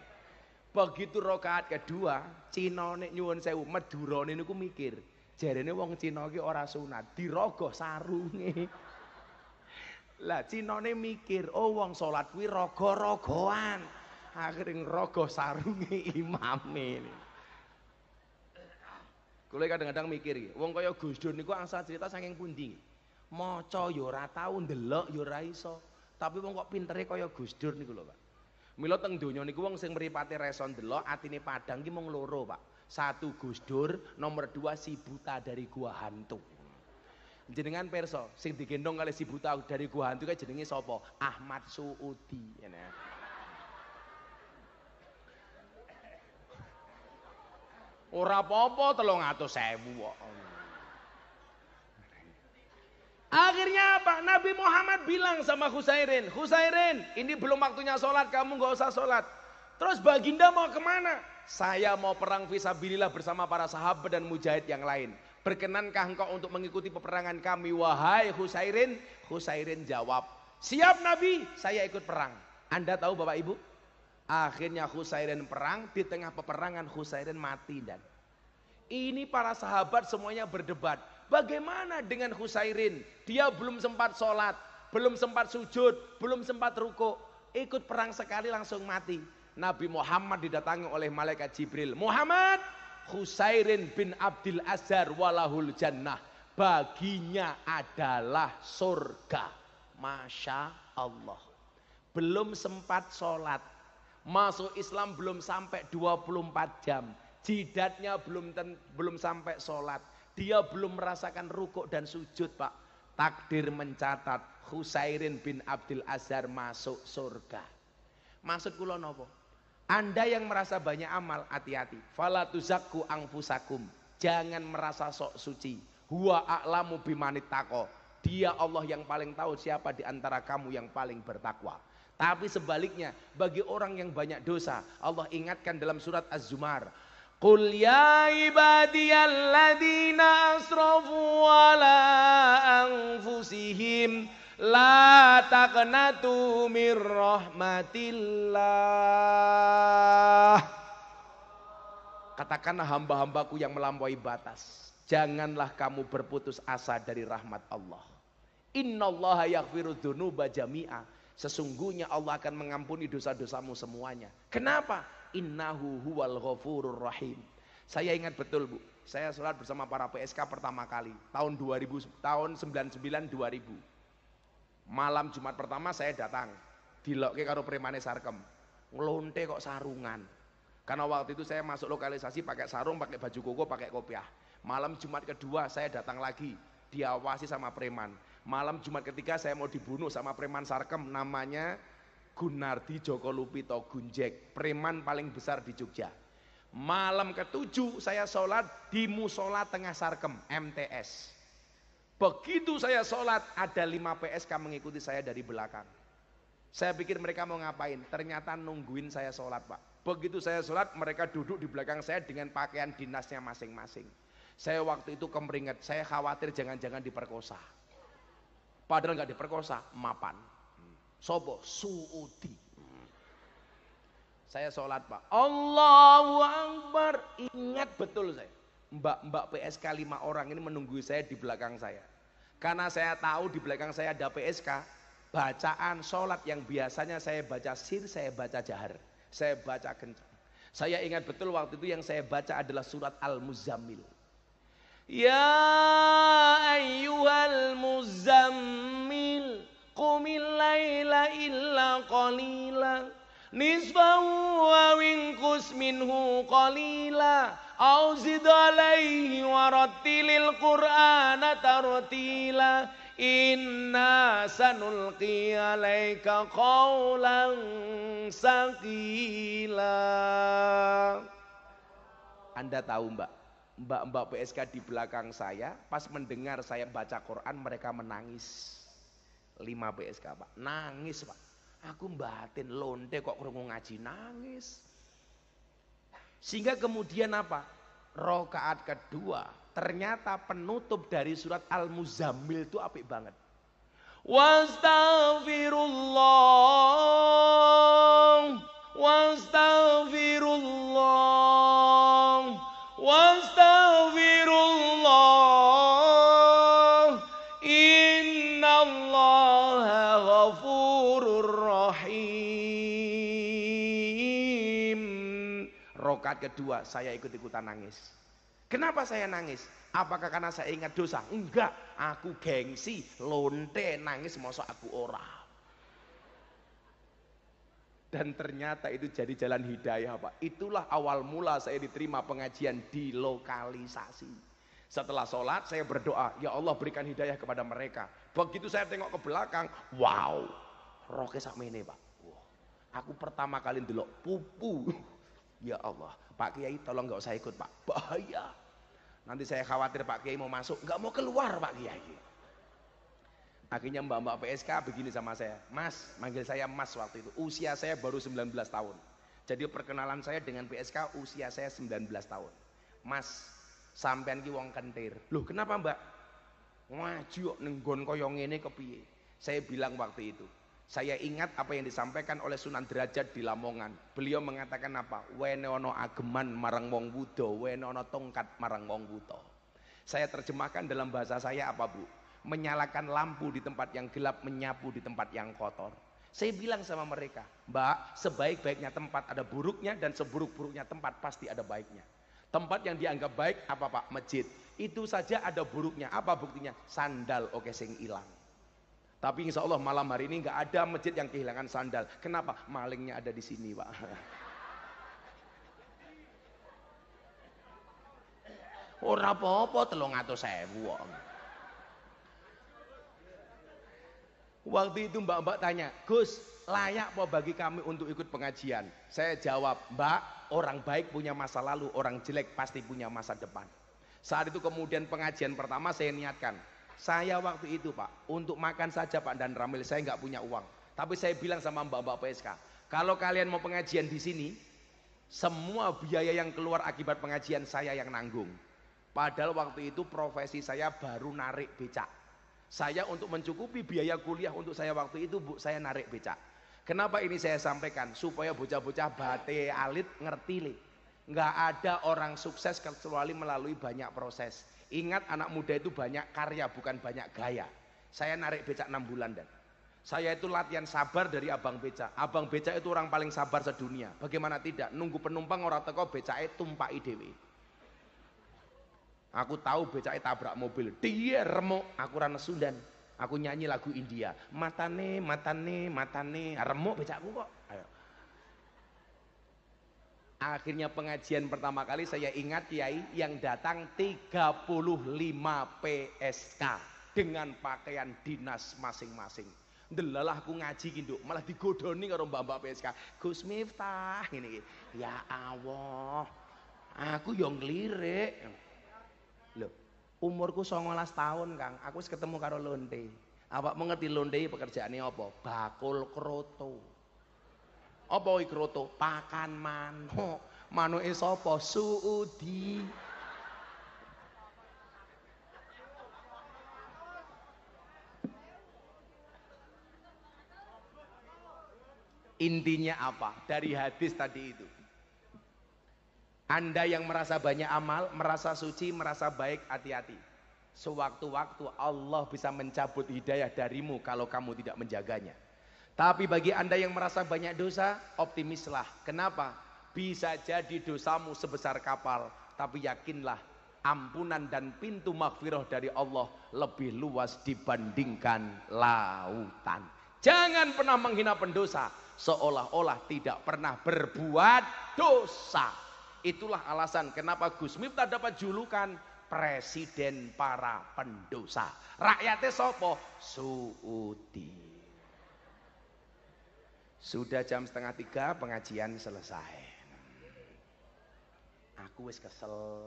Begitu rokaat kedua, cinone nyuwun sewu, Madurane niku mikir, jarene wong cino iki ora sunat, dirogoh sarunge. Lah cinone mikir, oh wong salat kuwi rogo rogoan akhirnya akhire ngrogoh sarunge imame kula kadang-kadang mikir wong kaya Gus Dur niku angsal cerita saking pundi maca ya ora tau ndelok ya ora iso tapi wong kok pintere kaya Gus Dur niku lho Pak Mila teng donya niku wong sing mripate reson ndelok atine padang ki mung loro Pak satu Gus Dur nomor dua si buta dari gua hantu jenengan perso sing digendong kali si buta dari gua hantu kayak jenenge sopo Ahmad Suudi ya. Ora apa-apa 300.000 kok. Akhirnya apa? Nabi Muhammad bilang sama Husairin, Husairin ini belum waktunya sholat, kamu gak usah sholat. Terus baginda mau kemana? Saya mau perang visabilillah bersama para sahabat dan mujahid yang lain. Berkenankah engkau untuk mengikuti peperangan kami? Wahai Husairin, Husairin jawab. Siap Nabi, saya ikut perang. Anda tahu Bapak Ibu? Akhirnya Husairin perang, di tengah peperangan Husairin mati dan ini para sahabat semuanya berdebat. Bagaimana dengan Husairin? Dia belum sempat sholat, belum sempat sujud, belum sempat ruko. Ikut perang sekali langsung mati. Nabi Muhammad didatangi oleh malaikat Jibril. Muhammad Husairin bin Abdul Azhar walahul jannah. Baginya adalah surga. Masya Allah. Belum sempat sholat, Masuk Islam belum sampai 24 jam. Jidatnya belum ten, belum sampai sholat. Dia belum merasakan rukuk dan sujud pak. Takdir mencatat Husairin bin Abdul Azhar masuk surga. Maksud kula nopo? Anda yang merasa banyak amal, hati-hati. Fala tuzakku angfusakum. Jangan merasa sok suci. Huwa a'lamu bimanit tako. Dia Allah yang paling tahu siapa diantara kamu yang paling bertakwa. Tapi sebaliknya, bagi orang yang banyak dosa, Allah ingatkan dalam surat Az-Zumar. Qul ya ibadiyalladzina asrafu ala anfusihim la taqnatu min rahmatillah. Katakanlah hamba-hambaku yang melampaui batas. Janganlah kamu berputus asa dari rahmat Allah. Innallaha yaghfiru dzunuba jami'a Sesungguhnya Allah akan mengampuni dosa-dosamu semuanya. Kenapa? Innahu huwal ghafurur rahim. Saya ingat betul Bu, saya sholat bersama para PSK pertama kali tahun 2000 tahun 99 2000. Malam Jumat pertama saya datang di loke karo premane sarkem. Ngelonte kok sarungan. Karena waktu itu saya masuk lokalisasi pakai sarung, pakai baju koko, pakai kopiah. Malam Jumat kedua saya datang lagi diawasi sama preman Malam Jumat ketiga saya mau dibunuh sama preman Sarkem namanya Gunardi Joko Lupito Gunjek, preman paling besar di Jogja. Malam ketujuh saya sholat di musola tengah Sarkem, MTS. Begitu saya sholat ada 5 PSK mengikuti saya dari belakang. Saya pikir mereka mau ngapain, ternyata nungguin saya sholat pak. Begitu saya sholat mereka duduk di belakang saya dengan pakaian dinasnya masing-masing. Saya waktu itu kemeringat, saya khawatir jangan-jangan diperkosa. Padahal nggak diperkosa, mapan. Sobo, suudi. Saya sholat pak. Allahu Akbar. Ingat betul saya. Mbak-mbak PSK lima orang ini menunggu saya di belakang saya. Karena saya tahu di belakang saya ada PSK. Bacaan sholat yang biasanya saya baca sir, saya baca jahar. Saya baca kencang. Saya ingat betul waktu itu yang saya baca adalah surat Al-Muzammil. يا أيها المزمل قم الليل إلا قليلا نصفه وانقص منه قليلا أو زد عليه ورتل القرآن ترتيلا إنا سنلقي عليك قولا ثقيلا Anda tahu mbak mbak-mbak PSK di belakang saya, pas mendengar saya baca Quran mereka menangis. lima PSK Pak, nangis Pak. Aku batin lonte kok kerungu ngaji nangis. Sehingga kemudian apa? Rokaat kedua, ternyata penutup dari surat Al-Muzammil itu apik banget. wastafirullah wastafirullah Rahim. Rokat kedua saya ikut-ikutan nangis. Kenapa saya nangis? Apakah karena saya ingat dosa? Enggak, aku gengsi, lonte nangis masa aku ora. Dan ternyata itu jadi jalan hidayah, Pak. Itulah awal mula saya diterima pengajian di lokalisasi. Setelah sholat saya berdoa, ya Allah berikan hidayah kepada mereka. Begitu saya tengok ke belakang, wow, roke mene pak. Aku pertama kali delok pupu. Ya Allah, Pak Kiai tolong nggak usah ikut Pak, bahaya. Nanti saya khawatir Pak Kiai mau masuk, nggak mau keluar Pak Kiai. Akhirnya mbak-mbak PSK begini sama saya, Mas, manggil saya Mas waktu itu. Usia saya baru 19 tahun. Jadi perkenalan saya dengan PSK usia saya 19 tahun. Mas, sampean ki wong kentir. Loh, kenapa Mbak? Ngaju nenggon koyong ini kepiye? Saya bilang waktu itu, saya ingat apa yang disampaikan oleh Sunan Derajat di Lamongan. Beliau mengatakan apa? Wenono ageman marang wong budo, tongkat marang wong buto. Saya terjemahkan dalam bahasa saya apa bu? Menyalakan lampu di tempat yang gelap, menyapu di tempat yang kotor. Saya bilang sama mereka, Mbak, sebaik-baiknya tempat ada buruknya dan seburuk-buruknya tempat pasti ada baiknya. Tempat yang dianggap baik apa Pak? Masjid. Itu saja ada buruknya. Apa buktinya? Sandal oke sing hilang. Tapi insya Allah malam hari ini nggak ada masjid yang kehilangan sandal. Kenapa? Malingnya ada di sini, Pak. [laughs] Ora apa-apa telung atau buang. Waktu itu mbak-mbak tanya, Gus, layak apa bagi kami untuk ikut pengajian? Saya jawab, mbak, orang baik punya masa lalu, orang jelek pasti punya masa depan. Saat itu kemudian pengajian pertama saya niatkan, saya waktu itu Pak, untuk makan saja Pak dan Ramil saya nggak punya uang. Tapi saya bilang sama mbak-mbak PSK, kalau kalian mau pengajian di sini, semua biaya yang keluar akibat pengajian saya yang nanggung. Padahal waktu itu profesi saya baru narik becak. Saya untuk mencukupi biaya kuliah untuk saya waktu itu, Bu, saya narik becak. Kenapa ini saya sampaikan? Supaya bocah-bocah bate alit ngerti nih. Nggak ada orang sukses kecuali melalui banyak proses Ingat anak muda itu banyak karya bukan banyak gaya. Saya narik becak 6 bulan dan saya itu latihan sabar dari abang becak. Abang becak itu orang paling sabar sedunia. Bagaimana tidak? Nunggu penumpang orang teko itu tumpak dewi. Aku tahu becak itu tabrak mobil. Dia remuk. Aku rana Sundan. Aku nyanyi lagu India. Matane, matane, matane. Remuk becakku kok. Ayo. Akhirnya pengajian pertama kali saya ingat Kiai yang datang 35 PSK dengan pakaian dinas masing-masing. Delalah aku ngaji gitu, malah digodoni karo mbak-mbak PSK. Gus Miftah ini Ya Allah. Aku yang lirik Loh, umurku songolas tahun, Kang. Aku ketemu karo Lonte. apa mengerti Lonte pekerjaannya apa? Bakul kroto apa kroto, pakan mano, manuke sapa suudi Intinya apa dari hadis tadi itu? Anda yang merasa banyak amal, merasa suci, merasa baik, hati-hati. Sewaktu-waktu Allah bisa mencabut hidayah darimu kalau kamu tidak menjaganya. Tapi bagi Anda yang merasa banyak dosa, optimislah. Kenapa? Bisa jadi dosamu sebesar kapal, tapi yakinlah ampunan dan pintu maghfirah dari Allah lebih luas dibandingkan lautan. Jangan pernah menghina pendosa seolah-olah tidak pernah berbuat dosa. Itulah alasan kenapa Gus Miftah dapat julukan presiden para pendosa. Rakyatnya sopo suuti. Sudah jam setengah tiga pengajian selesai. Aku wis kesel,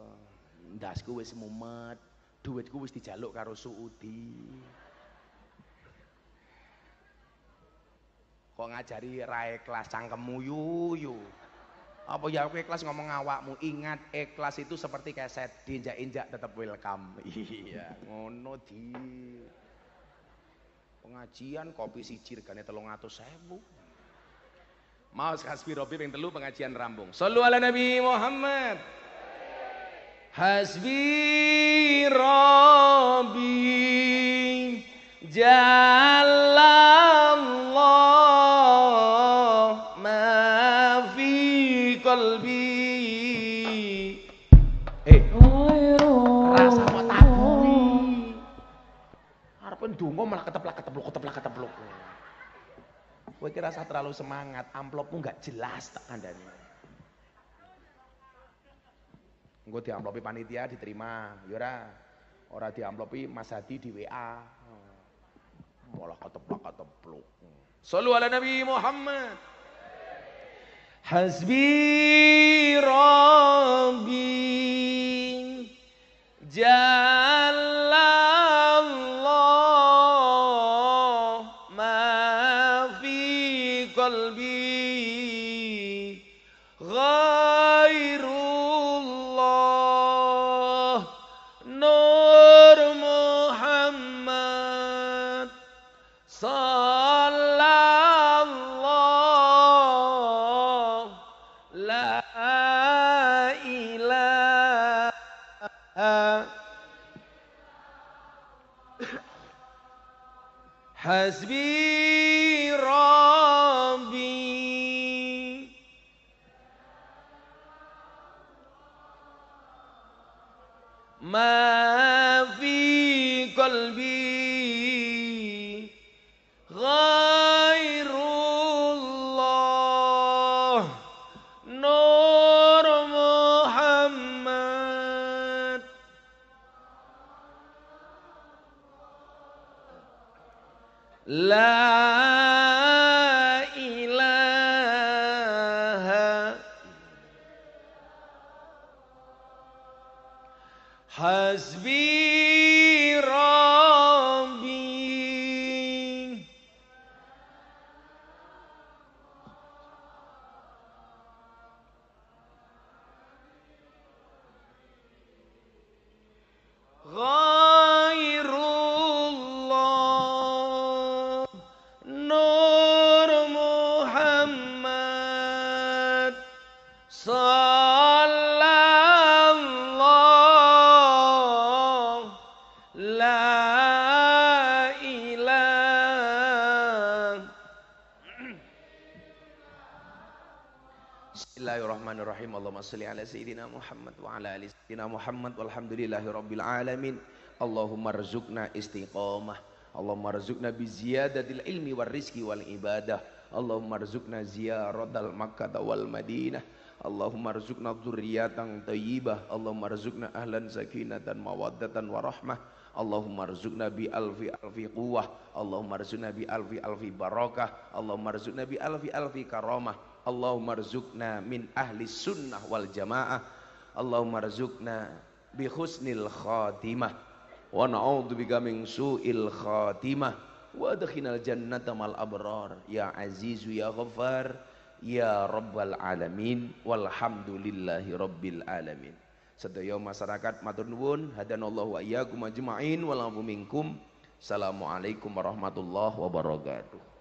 ndasku wis mumet, duitku wis dijaluk karo Suudi. Kok ngajari rai kelas cangkemmu yuyu. Apa ya aku ikhlas ngomong awakmu, ingat ikhlas itu seperti keset, diinjak-injak tetap welcome. [laughs] Iya, ngono di pengajian kopi telung atau 300.000. Maus hasbi robbi yang telu pengajian rambung. Sallu ala Nabi Muhammad. Hasbi robbi jalallah ma fi qalbi. Eh, rasa mau taburi. Harapan dungo malah keteplak ketepluk keteplak ketepluk. Kowe kira saya terlalu semangat, amplopmu nggak jelas tak kandani. Engko diamplopi panitia diterima, yora. Ya ora diamplopi Mas Hadi di WA. Malah keteplak ketepluk. Sallu ala Nabi Muhammad. Hasbi Rabbi. Jaa قلبي salli ala sayyidina Muhammad wa ala ali sayyidina Muhammad walhamdulillahi rabbil alamin Allahumma rzuqna istiqamah Allahumma rzuqna bi ziyadatil ilmi war rizqi wal ibadah Allahumma rzuqna ziyaratal makkah wal madinah Allahumma rzuqna dzurriyatan thayyibah Allahumma rzuqna ahlan sakinatan mawaddatan warahmah Allahumma rzuqna bi alfi alfi quwwah Allahumma rzuqna bi alfi alfi barakah Allahumma rzuqna bi alfi alfi karamah Allahumma rizukna min ahli sunnah wal jamaah Allahumma rizukna bi husnil khatimah wa na'udzubika min su'il khatimah wa adkhinal jannata mal abrar ya azizu ya ghafar ya rabbal alamin walhamdulillahi rabbil alamin sedaya masyarakat matur nuwun hadanallahu wa iyyakum ajmain wal minkum Assalamualaikum warahmatullahi wabarakatuh